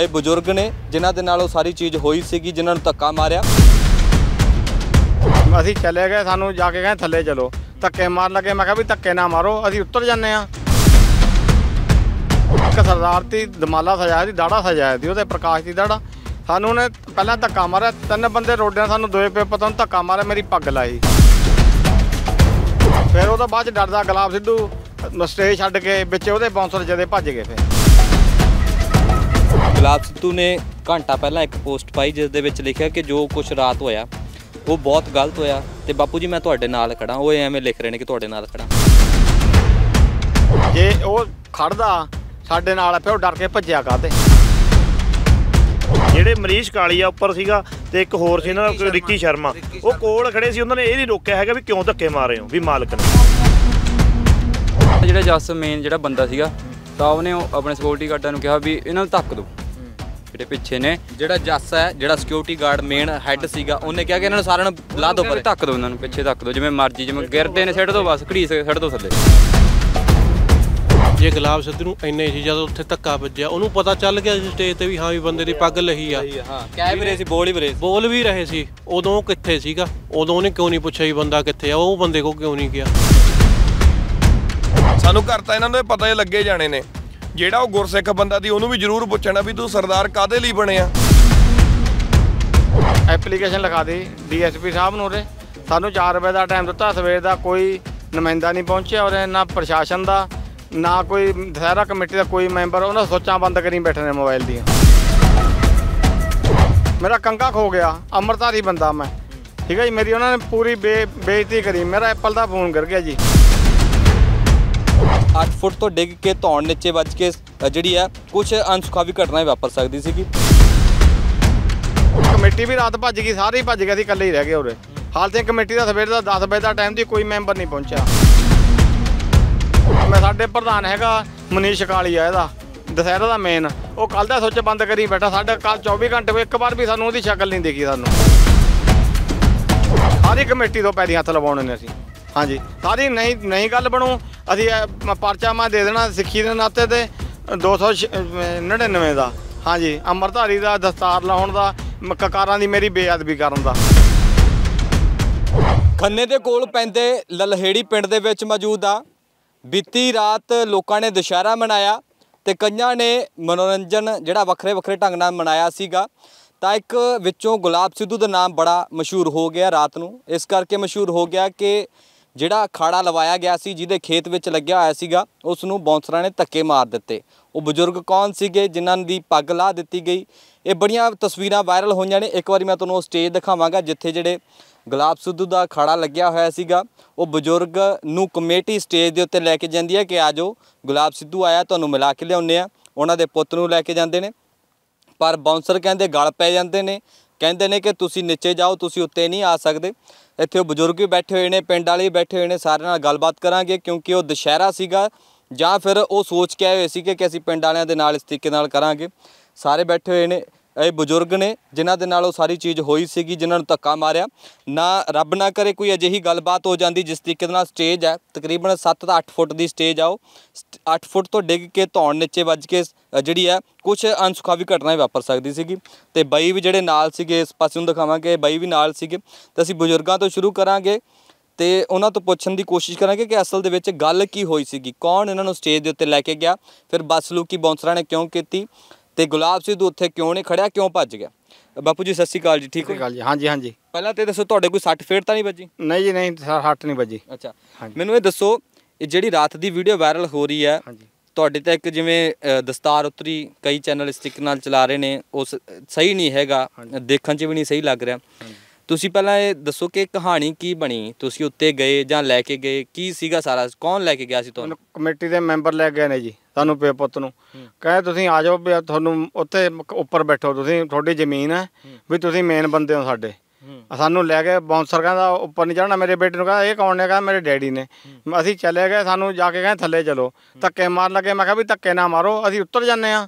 ਇਹ ਬਜ਼ੁਰਗ ਨੇ ਜਿਨ੍ਹਾਂ ਦੇ ਨਾਲ ਉਹ ਸਾਰੀ ਚੀਜ਼ ਹੋਈ ਸੀਗੀ ਜਿਨ੍ਹਾਂ ਨੂੰ ਧੱਕਾ ਮਾਰਿਆ ਅਸੀਂ ਚਲੇ ਗਏ ਸਾਨੂੰ ਜਾ ਕੇ ਕਹਿੰਦੇ ਥੱਲੇ ਚਲੋ ਧੱਕੇ ਮਾਰਨ ਲੱਗੇ ਮੈਂ ਕਿਹਾ ਵੀ ਧੱਕੇ ਨਾ ਮਾਰੋ ਅਸੀਂ ਉੱਤਰ ਜਾਂਦੇ ਆ ਇੱਕ ਸਰਦਾਰ ਦੀ ਦਮਾਲਾ ਸਜਾਇਆ ਦੀ ਦਾੜਾ ਸਜਾਇਆ ਦੀ ਉਹਦੇ ਪ੍ਰਕਾਸ਼ ਦੀ ਦਾੜਾ ਸਾਨੂੰ ਉਹਨੇ ਪਹਿਲਾਂ ਧੱਕਾ ਮਾਰਿਆ ਤਿੰਨ ਬੰਦੇ ਰੋਡਿਆਂ ਸਾਨੂੰ ਦੋਏ ਪੇ ਪਤਾ ਨੂੰ ਧੱਕਾ ਮਾਰਿਆ ਮੇਰੀ ਪੱਗ ਲਾਈ ਫਿਰ ਉਹ ਤਾਂ ਬਾਅਦ ਡਰਦਾ ਗਲਾਬ ਸਿੱਧੂ ਸਟੇਜ ਛੱਡ ਕੇ ਵਿੱਚ ਉਹਦੇ ਬਾਉਂਸਰ ਜਦੇ ਭੱਜ ਗਏ ਫਿਰ ਗੁਲਾਬ ਸਿੱਧੂ ਨੇ ਘੰਟਾ ਪਹਿਲਾਂ ਇੱਕ ਪੋਸਟ ਪਾਈ ਜਿਸ ਦੇ ਵਿੱਚ ਲਿਖਿਆ ਕਿ ਜੋ ਕੁਝ ਰਾਤ ਹੋਇਆ ਉਹ ਬਹੁਤ ਗਲਤ ਹੋਇਆ ਤੇ ਬਾਪੂ ਜੀ ਮੈਂ ਤੁਹਾਡੇ ਨਾਲ ਖੜਾ ਉਹ ਐਵੇਂ ਲਿਖ ਰਹੇ ਨੇ ਕਿ ਤੁਹਾਡੇ ਨਾਲ ਖੜਾ ਜੇ ਉਹ ਖੜਦਾ ਸਾਡੇ ਨਾਲ ਫਿਰ ਉਹ ਡਰ ਕੇ ਭੱਜਿਆ ਕਾਤੇ ਜਿਹੜੇ ਮਰੀਸ਼ ਕਾਲੀਆ ਉੱਪਰ ਸੀਗਾ ਤੇ ਇੱਕ ਹੋਰ ਸੀ ਇਹਨਾਂ ਦਾ ਰਿੱਕੀ ਸ਼ਰਮਾ ਉਹ ਕੋਲ ਖੜੇ ਸੀ ਉਹਨਾਂ ਨੇ ਇਹ ਨਹੀਂ ਰੋਕਿਆ ਹੈਗਾ ਵੀ ਕਿਉਂ ਧੱਕੇ ਮਾਰ ਰਹੇ ਹੋ ਵੀ ਮਾਲਕ ਨੇ ਜਿਹੜਾ ਜੱਸ ਮੇਨ ਜਿਹੜਾ ਬੰਦਾ ਸੀਗਾ ਤਾਂ ਉਹਨੇ ਆਪਣੇ ਸਿਕਿਉਰਿਟੀ ਗਾਰਡਾਂ ਨੂੰ ਕਿਹਾ ਵੀ ਇਹਨਾਂ ਨੂੰ ਧੱਕ ਦਿਓ ਜਿਹੜੇ ਪਿੱਛੇ ਨੇ ਜਿਹੜਾ ਜੱਸ ਹੈ ਜਿਹੜਾ ਸਿਕਿਉਰਿਟੀ ਗਾਰਡ ਮੇਨ ਹੈੱਡ ਸੀਗਾ ਉਹਨੇ ਕਿਹਾ ਕਿ ਇਹਨਾਂ ਨੂੰ ਸਾਰਿਆਂ ਨੂੰ ਲਾਹ ਦੋ ਪਰ ਧੱਕ ਦਿਓ ਇਹਨਾਂ ਨੂੰ ਪਿੱਛੇ ਧੱਕ ਦਿਓ ਜਿਵੇਂ ਮਰਜ਼ੀ ਜਿਵੇਂ ਗਿਰਦੇ ਨੇ ਸਿੱਟ ਦੋ ਬਸ ਘੜੀ ਸਿੱਟ ਦੋ ਥੱਲੇ ਜੇ ਗੁਲਾਬ ਸਿੱਧੂ ਨੂੰ ਇੰਨੇ ਸੀ ਜਦੋਂ ਉੱਥੇ ਧੱਕਾ ਵੱਜਿਆ ਉਹਨੂੰ ਪਤਾ ਚੱਲ ਗਿਆ ਸੀ ਸਟੇਜ ਤੇ ਵੀ ਹਾਂ ਵੀ ਬੰਦੇ ਦੀ ਪੱਗ ਲਹੀ ਆ ਹਾਂ ਕਹਿ ਵੀਰੇ ਸੀ ਬੋਲ ਹੀ ਰਹੇ ਬੋਲ ਵੀ ਰਹੇ ਸੀ ਉਦੋਂ ਉਹ ਕਿੱਥੇ ਸੀਗਾ ਉਦੋਂ ਉਹਨੇ ਕਿਉਂ ਨਹੀਂ ਪੁੱਛਿਆ ਵੀ ਬੰਦਾ ਕਿੱਥੇ ਆ ਉਹ ਬੰਦੇ ਕੋ ਕਿਉਂ ਨਹੀਂ ਗਿਆ ਸਾਨੂੰ ਘਰ ਤਾਂ ਇਹਨਾਂ ਨੂੰ ਪਤਾ ਹੀ ਲੱਗੇ ਜਾਣੇ ਨੇ ਜਿਹੜਾ ਉਹ ਗੁਰਸਿੱਖ ਬੰਦਾ ਦੀ ਉਹਨੂੰ ਵੀ ਜ਼ਰੂਰ ਪੁੱਛਣਾ ਵੀ ਤੂੰ ਸਰਦਾਰ ਕਾਦੇ ਲਈ ਬਣਿਆ ਐਪਲੀਕੇਸ਼ਨ ਲਗਾ ਦੇ ਡੀਐਸਪੀ ਸਾਹਿਬ ਨੂੰ ਉਰੇ ਸਾਨੂੰ 4 ਰੁਪਏ ਦਾ ਟਾਈਮ ਦਿੱਤਾ ਸਵੇਰ ਦਾ ਕੋਈ ਨੁਮਾਇੰਦਾ ਨਹੀਂ ਪਹੁੰਚਿਆ ਔਰ ਨਾ ਪ੍ਰਸ਼ਾਸਨ ਦਾ ਨਾ ਕੋਈ ਦੁਸਹਿਰਾ ਕਮੇਟੀ ਦਾ ਕੋਈ ਮੈਂਬਰ ਉਹਨਾਂ ਸੋਚਾਂ ਬੰਦ ਕਰੀ ਬੈਠੇ ਨੇ ਮੋਬਾਈਲ ਦੀਆਂ ਮੇਰਾ ਕੰਗਾ ਖੋ ਗਿਆ ਅਮਰਤਾਰੀ ਬੰਦਾ ਮੈਂ ਠੀਕ ਹੈ ਜੀ ਮੇਰੀ ਉਹਨਾਂ ਨੇ ਪੂਰੀ ਬੇਇੱਜ਼ਤੀ ਕਰੀ ਮੇਰਾ ਐਪਲ ਦਾ ਫੋਨ ਗਿਰ ਗਿਆ ਜੀ 8 ਫੁੱਟ ਤੋਂ ਡਿੱਗ ਕੇ ਧੌਣ ਨੀਚੇ ਵੱਜ ਕੇ ਜਿਹੜੀ ਹੈ ਕੁਝ ਅਨਸੁਖਾਵੀ ਘਟਨਾ ਵਾਪਰ ਸਕਦੀ ਸੀਗੀ ਕਮੇਟੀ ਵੀ ਰਾਤ ਭੱਜ ਗਈ ਸਾਰੇ ਹੀ ਭੱਜ ਗਏ ਸੀ ਇਕੱਲੇ ਹੀ ਰਹਿ ਗਏ ਉਰੇ ਹਾਲ ਤੇ ਕਮੇਟੀ ਦਾ ਸਵੇਰ ਦਾ 10 ਵਜੇ ਦਾ ਟਾਈਮ ਦੀ ਕੋਈ ਮੈਂਬਰ ਨਹੀਂ ਪਹੁੰਚਿਆ ਮੈਂ ਸਾਡੇ ਪ੍ਰਧਾਨ ਹੈਗਾ ਮਨੀਸ਼ ਕਾਲੀਆ ਇਹਦਾ ਦਸਹਿਰਾ ਦਾ ਮੇਨ ਉਹ ਕੱਲ ਦਾ ਸੋਚ ਬੰਦ ਕਰੀ ਬੈਠਾ ਸਾਡਾ ਕੱਲ 24 ਘੰਟੇ ਕੋਈ ਇੱਕ ਵਾਰ ਵੀ ਸਾਨੂੰ ਉਹਦੀ ਸ਼ਕਲ ਨਹੀਂ ਦੇਖੀ ਸਾਨੂੰ ਸਾਰੀ ਕਮੇਟੀ ਤੋਂ ਪੈਰੀ ਹੱਥ ਲਵਾਉਣੇ ਨੇ ਅਸੀਂ ਹਾਂਜੀ ਸਾਰੀ ਨਹੀਂ ਨਹੀਂ ਗੱਲ ਬਣੂ ਅਸੀਂ ਪਰਚਾ ਮੈਂ ਦੇ ਦੇਣਾ ਸਿੱਖੀ ਦੇ ਨਾਤੇ ਤੇ 299 ਦਾ ਹਾਂਜੀ ਅਮਰਧਾਰੀ ਦਾ ਦਸਤਾਰ ਲਾਉਣ ਦਾ ਕਕਾਰਾਂ ਦੀ ਮੇਰੀ ਬੇਅਦਬੀ ਕਰਨ ਦਾ ਖੰਨੇ ਦੇ ਕੋਲ ਪੈਂਦੇ ਲਲਹੇੜੀ ਪਿੰਡ ਦੇ ਵਿੱਚ ਮੌਜੂਦ ਆ ਬੀਤੀ ਰਾਤ ਲੋਕਾਂ ਨੇ ਦੁਸ਼ਹਿਰਾ ਮਨਾਇਆ ਤੇ ਕਈਆਂ ਨੇ ਮਨੋਰੰਜਨ ਜਿਹੜਾ ਵੱਖਰੇ ਵੱਖਰੇ ਢੰਗ ਨਾਲ ਮਨਾਇਆ ਸੀਗਾ ਤਾਂ ਇੱਕ ਵਿੱਚੋਂ ਗੁਲਾਬ ਸਿੱਧੂ ਦਾ ਨਾਮ ਬੜਾ ਮਸ਼ਹੂਰ ਹੋ ਗਿਆ ਰਾਤ ਨੂੰ ਇਸ ਕਰਕੇ ਮਸ਼ਹੂਰ ਹੋ ਗਿਆ ਕਿ ਜਿਹੜਾ ਅਖਾੜਾ ਲਵਾਇਆ ਗਿਆ ਸੀ ਜਿਹਦੇ ਖੇਤ ਵਿੱਚ ਲੱਗਿਆ ਹੋਇਆ ਸੀਗਾ ਉਸ ਨੂੰ ਬੌਂਸਰਾਂ ਨੇ ਧੱਕੇ ਮਾਰ ਦਿੱਤੇ ਉਹ ਬਜ਼ੁਰਗ ਕੌਣ ਸੀਗੇ ਜਿਨ੍ਹਾਂ ਦੀ ਪੱਗ ਲਾ ਦਿੱਤੀ ਗਈ ਇਹ ਬੜੀਆਂ ਤਸਵੀਰਾਂ ਵਾਇਰਲ ਹੋਈਆਂ ਨੇ ਇੱਕ ਵਾਰੀ ਮੈਂ ਤੁਹਾਨੂੰ ਉਹ ਸਟੇਜ ਦਿਖਾਵਾਂਗਾ ਜਿੱਥੇ ਜਿਹੜੇ ਗੁਲਾਬ ਸਿੱਧੂ ਦਾ ਅਖਾੜਾ ਲੱਗਿਆ ਹੋਇਆ ਸੀਗਾ ਉਹ ਬਜ਼ੁਰਗ ਨੂੰ ਕਮੇਟੀ ਸਟੇਜ ਦੇ ਉੱਤੇ ਲੈ ਕੇ ਜਾਂਦੀ ਹੈ ਕਿ ਆਜੋ ਗੁਲਾਬ ਸਿੱਧੂ ਆਇਆ ਤੁਹਾਨੂੰ ਮਿਲਾ ਕੇ ਲਿਆਉਂਦੇ ਆ ਉਹਨਾਂ ਦੇ ਪੁੱਤ ਨੂੰ ਲੈ ਕੇ ਜਾਂਦੇ ਨੇ ਪਰ ਬਾਉਂਸਰ ਕਹਿੰਦੇ ਗਲ ਪੈ ਜਾਂਦੇ ਨੇ ਕਹਿੰਦੇ ਨੇ ਕਿ ਤੁਸੀਂ ਨੀਚੇ ਜਾਓ ਤੁਸੀਂ ਉੱਤੇ ਨਹੀਂ ਆ ਸਕਦੇ ਇੱਥੇ ਉਹ ਬਜ਼ੁਰਗ ਵੀ ਬੈਠੇ ਹੋਏ ਨੇ ਪਿੰਡ ਵਾਲੇ ਵੀ ਬੈਠੇ ਹੋਏ ਨੇ ਸਾਰਿਆਂ ਨਾਲ ਗੱਲਬਾਤ ਕਰਾਂਗੇ ਕਿਉਂਕਿ ਉਹ ਦੁਸ਼ਹਿਰਾ ਸੀਗਾ ਜਾਂ ਫਿਰ ਉਹ ਸੋਚ ਕੇ ਆਏ ਹੋਏ ਸੀ ਕਿ ਅਸੀਂ ਪਿੰਡ ਵਾਲਿਆਂ ਦੇ ਨਾਲ ਇਸ ਤਰੀਕੇ ਨਾਲ ਕਰਾਂਗੇ ਸਾਰੇ ਬੈਠੇ ਹੋਏ ਨੇ ਇਹ ਬਜ਼ੁਰਗ ਨੇ ਜਿਨ੍ਹਾਂ ਦੇ ਨਾਲ ਉਹ ਸਾਰੀ ਚੀਜ਼ ਹੋਈ ਸੀਗੀ ਜਿਨ੍ਹਾਂ ਨੂੰ ਧੱਕਾ ਮਾਰਿਆ ਨਾ ਰੱਬ ਨਾ ਕਰੇ ਕੋਈ ਅਜਿਹੀ ਗੱਲਬਾਤ ਹੋ ਜਾਂਦੀ ਜਿਸ ਤਰੀਕੇ ਨਾਲ ਸਟੇਜ ਹੈ ਤਕਰੀਬਨ 7 ਤੋਂ 8 ਫੁੱਟ ਦੀ ਸਟੇਜ ਆ ਉਹ 8 ਫੁੱਟ ਤੋਂ ਡਿੱਗ ਕੇ ਧੌਣ ਨੀਚੇ ਵੱਜ ਕੇ ਜਿਹੜੀ ਆ ਕੁਝ ਅਨਸੁਖਾਵੀ ਘਟਨਾ ਵਾਪਰ ਸਕਦੀ ਸੀਗੀ ਤੇ ਬਾਈ ਵੀ ਜਿਹੜੇ ਨਾਲ ਸੀਗੇ ਇਸ ਪਾਸੇ ਨੂੰ ਦਿਖਾਵਾਂਗੇ ਬਾਈ ਵੀ ਨਾਲ ਸੀਗੇ ਤੇ ਅਸੀਂ ਬਜ਼ੁਰਗਾਂ ਤੋਂ ਸ਼ੁਰੂ ਕਰਾਂਗੇ ਤੇ ਉਹਨਾਂ ਤੋਂ ਪੁੱਛਣ ਦੀ ਕੋਸ਼ਿਸ਼ ਕਰਾਂਗੇ ਕਿ ਅਸਲ ਦੇ ਵਿੱਚ ਗੱਲ ਕੀ ਹੋਈ ਸੀਗੀ ਕੌਣ ਇਹਨਾਂ ਨੂੰ ਸਟੇਜ ਦੇ ਉੱਤੇ ਲੈ ਕੇ ਗਿਆ ਫਿਰ ਬਸਲੂਕੀ ਬੌਂਸਰਾਂ ਨੇ ਕਿਉਂ ਕੀਤੀ ਤੇ ਗੁਲਾਬ ਸਿੱਧੂ ਉੱਥੇ ਕਿਉਂ ਨਹੀਂ ਖੜਿਆ ਕਿਉਂ ਭੱਜ ਗਿਆ ਬਾਪੂ ਜੀ ਸਤਿ ਸ਼੍ਰੀ ਅਕਾਲ ਜੀ ਠੀਕ ਹੋ ਜੀ ਹਾਂਜੀ ਹਾਂਜੀ ਪਹਿਲਾਂ ਤੇ ਦੱਸੋ ਤੁਹਾਡੇ ਕੋਈ 60 ਫੇਰ ਤਾਂ ਨਹੀਂ ਵੱਜੀ ਨਹੀਂ ਜੀ ਨਹੀਂ 60 ਨਹੀਂ ਵੱਜੀ ਅੱਛਾ ਮੈਨੂੰ ਇਹ ਦੱਸੋ ਇਹ ਜਿਹੜੀ ਰਾਤ ਦੀ ਵੀਡੀਓ ਵਾਇਰਲ ਹੋ ਰਹੀ ਹੈ ਤੁਹਾਡੇ ਇੱਕ ਜਿਵੇਂ ਦਸਤਾਰ ਉਤਰੀ ਕਈ ਚੈਨਲ ਸਟਿਕ ਨਾਲ ਚਲਾ ਰਹੇ ਨੇ ਉਸ ਸਹੀ ਨਹੀਂ ਹੈਗਾ ਦੇਖਣ 'ਚ ਵੀ ਨਹੀਂ ਸਹੀ ਲੱਗ ਰਿਹਾ ਤੁਸੀਂ ਪਹਿਲਾਂ ਇਹ ਦੱਸੋ ਕਿ ਕਹਾਣੀ ਕੀ ਬਣੀ ਤੁਸੀਂ ਉੱਤੇ ਗਏ ਜਾਂ ਲੈ ਕੇ ਗਏ ਕੀ ਸੀਗਾ ਸਾਰਾ ਕੌਣ ਲੈ ਕੇ ਗਿਆ ਸੀ ਤੁਹਾਨੂੰ ਕਮੇਟੀ ਦੇ ਮੈਂਬਰ ਲੈ ਗਏ ਨੇ ਜੀ ਤੁਹਾਨੂੰ ਪੇ ਪੁੱਤ ਨੂੰ ਕਹੇ ਤੁਸੀਂ ਆ ਜਾਓ ਤੁਹਾਨੂੰ ਉੱਥੇ ਉੱਪਰ ਬੈਠੋ ਤੁਸੀਂ ਤੁਹਾਡੀ ਜ਼ਮੀਨ ਹੈ ਵੀ ਤੁਸੀਂ ਮੇਨ ਬੰਦੇ ਹੋ ਸਾਡੇ ਸਾਨੂੰ ਲੈ ਕੇ ਬਾਉਂਸਰ ਕਹਿੰਦਾ ਉੱਪਰ ਨਹੀਂ ਚੜਨਾ ਮੇਰੇ ਬੇਟੇ ਨੂੰ ਕਹਿੰਦਾ ਇਹ ਕੌਣ ਨੇ ਕਹਿੰਦਾ ਮੇਰੇ ਡੈਡੀ ਨੇ ਅਸੀਂ ਚਲੇ ਗਏ ਸਾਨੂੰ ਜਾ ਕੇ ਕਹਿੰਦੇ ਥੱਲੇ ਚਲੋ ਧੱਕੇ ਮਾਰਨ ਲੱਗੇ ਮੈਂ ਕਿਹਾ ਵੀ ਧੱਕੇ ਨਾ ਮਾਰੋ ਅਸੀਂ ਉੱਤਰ ਜਾਂਦੇ ਆ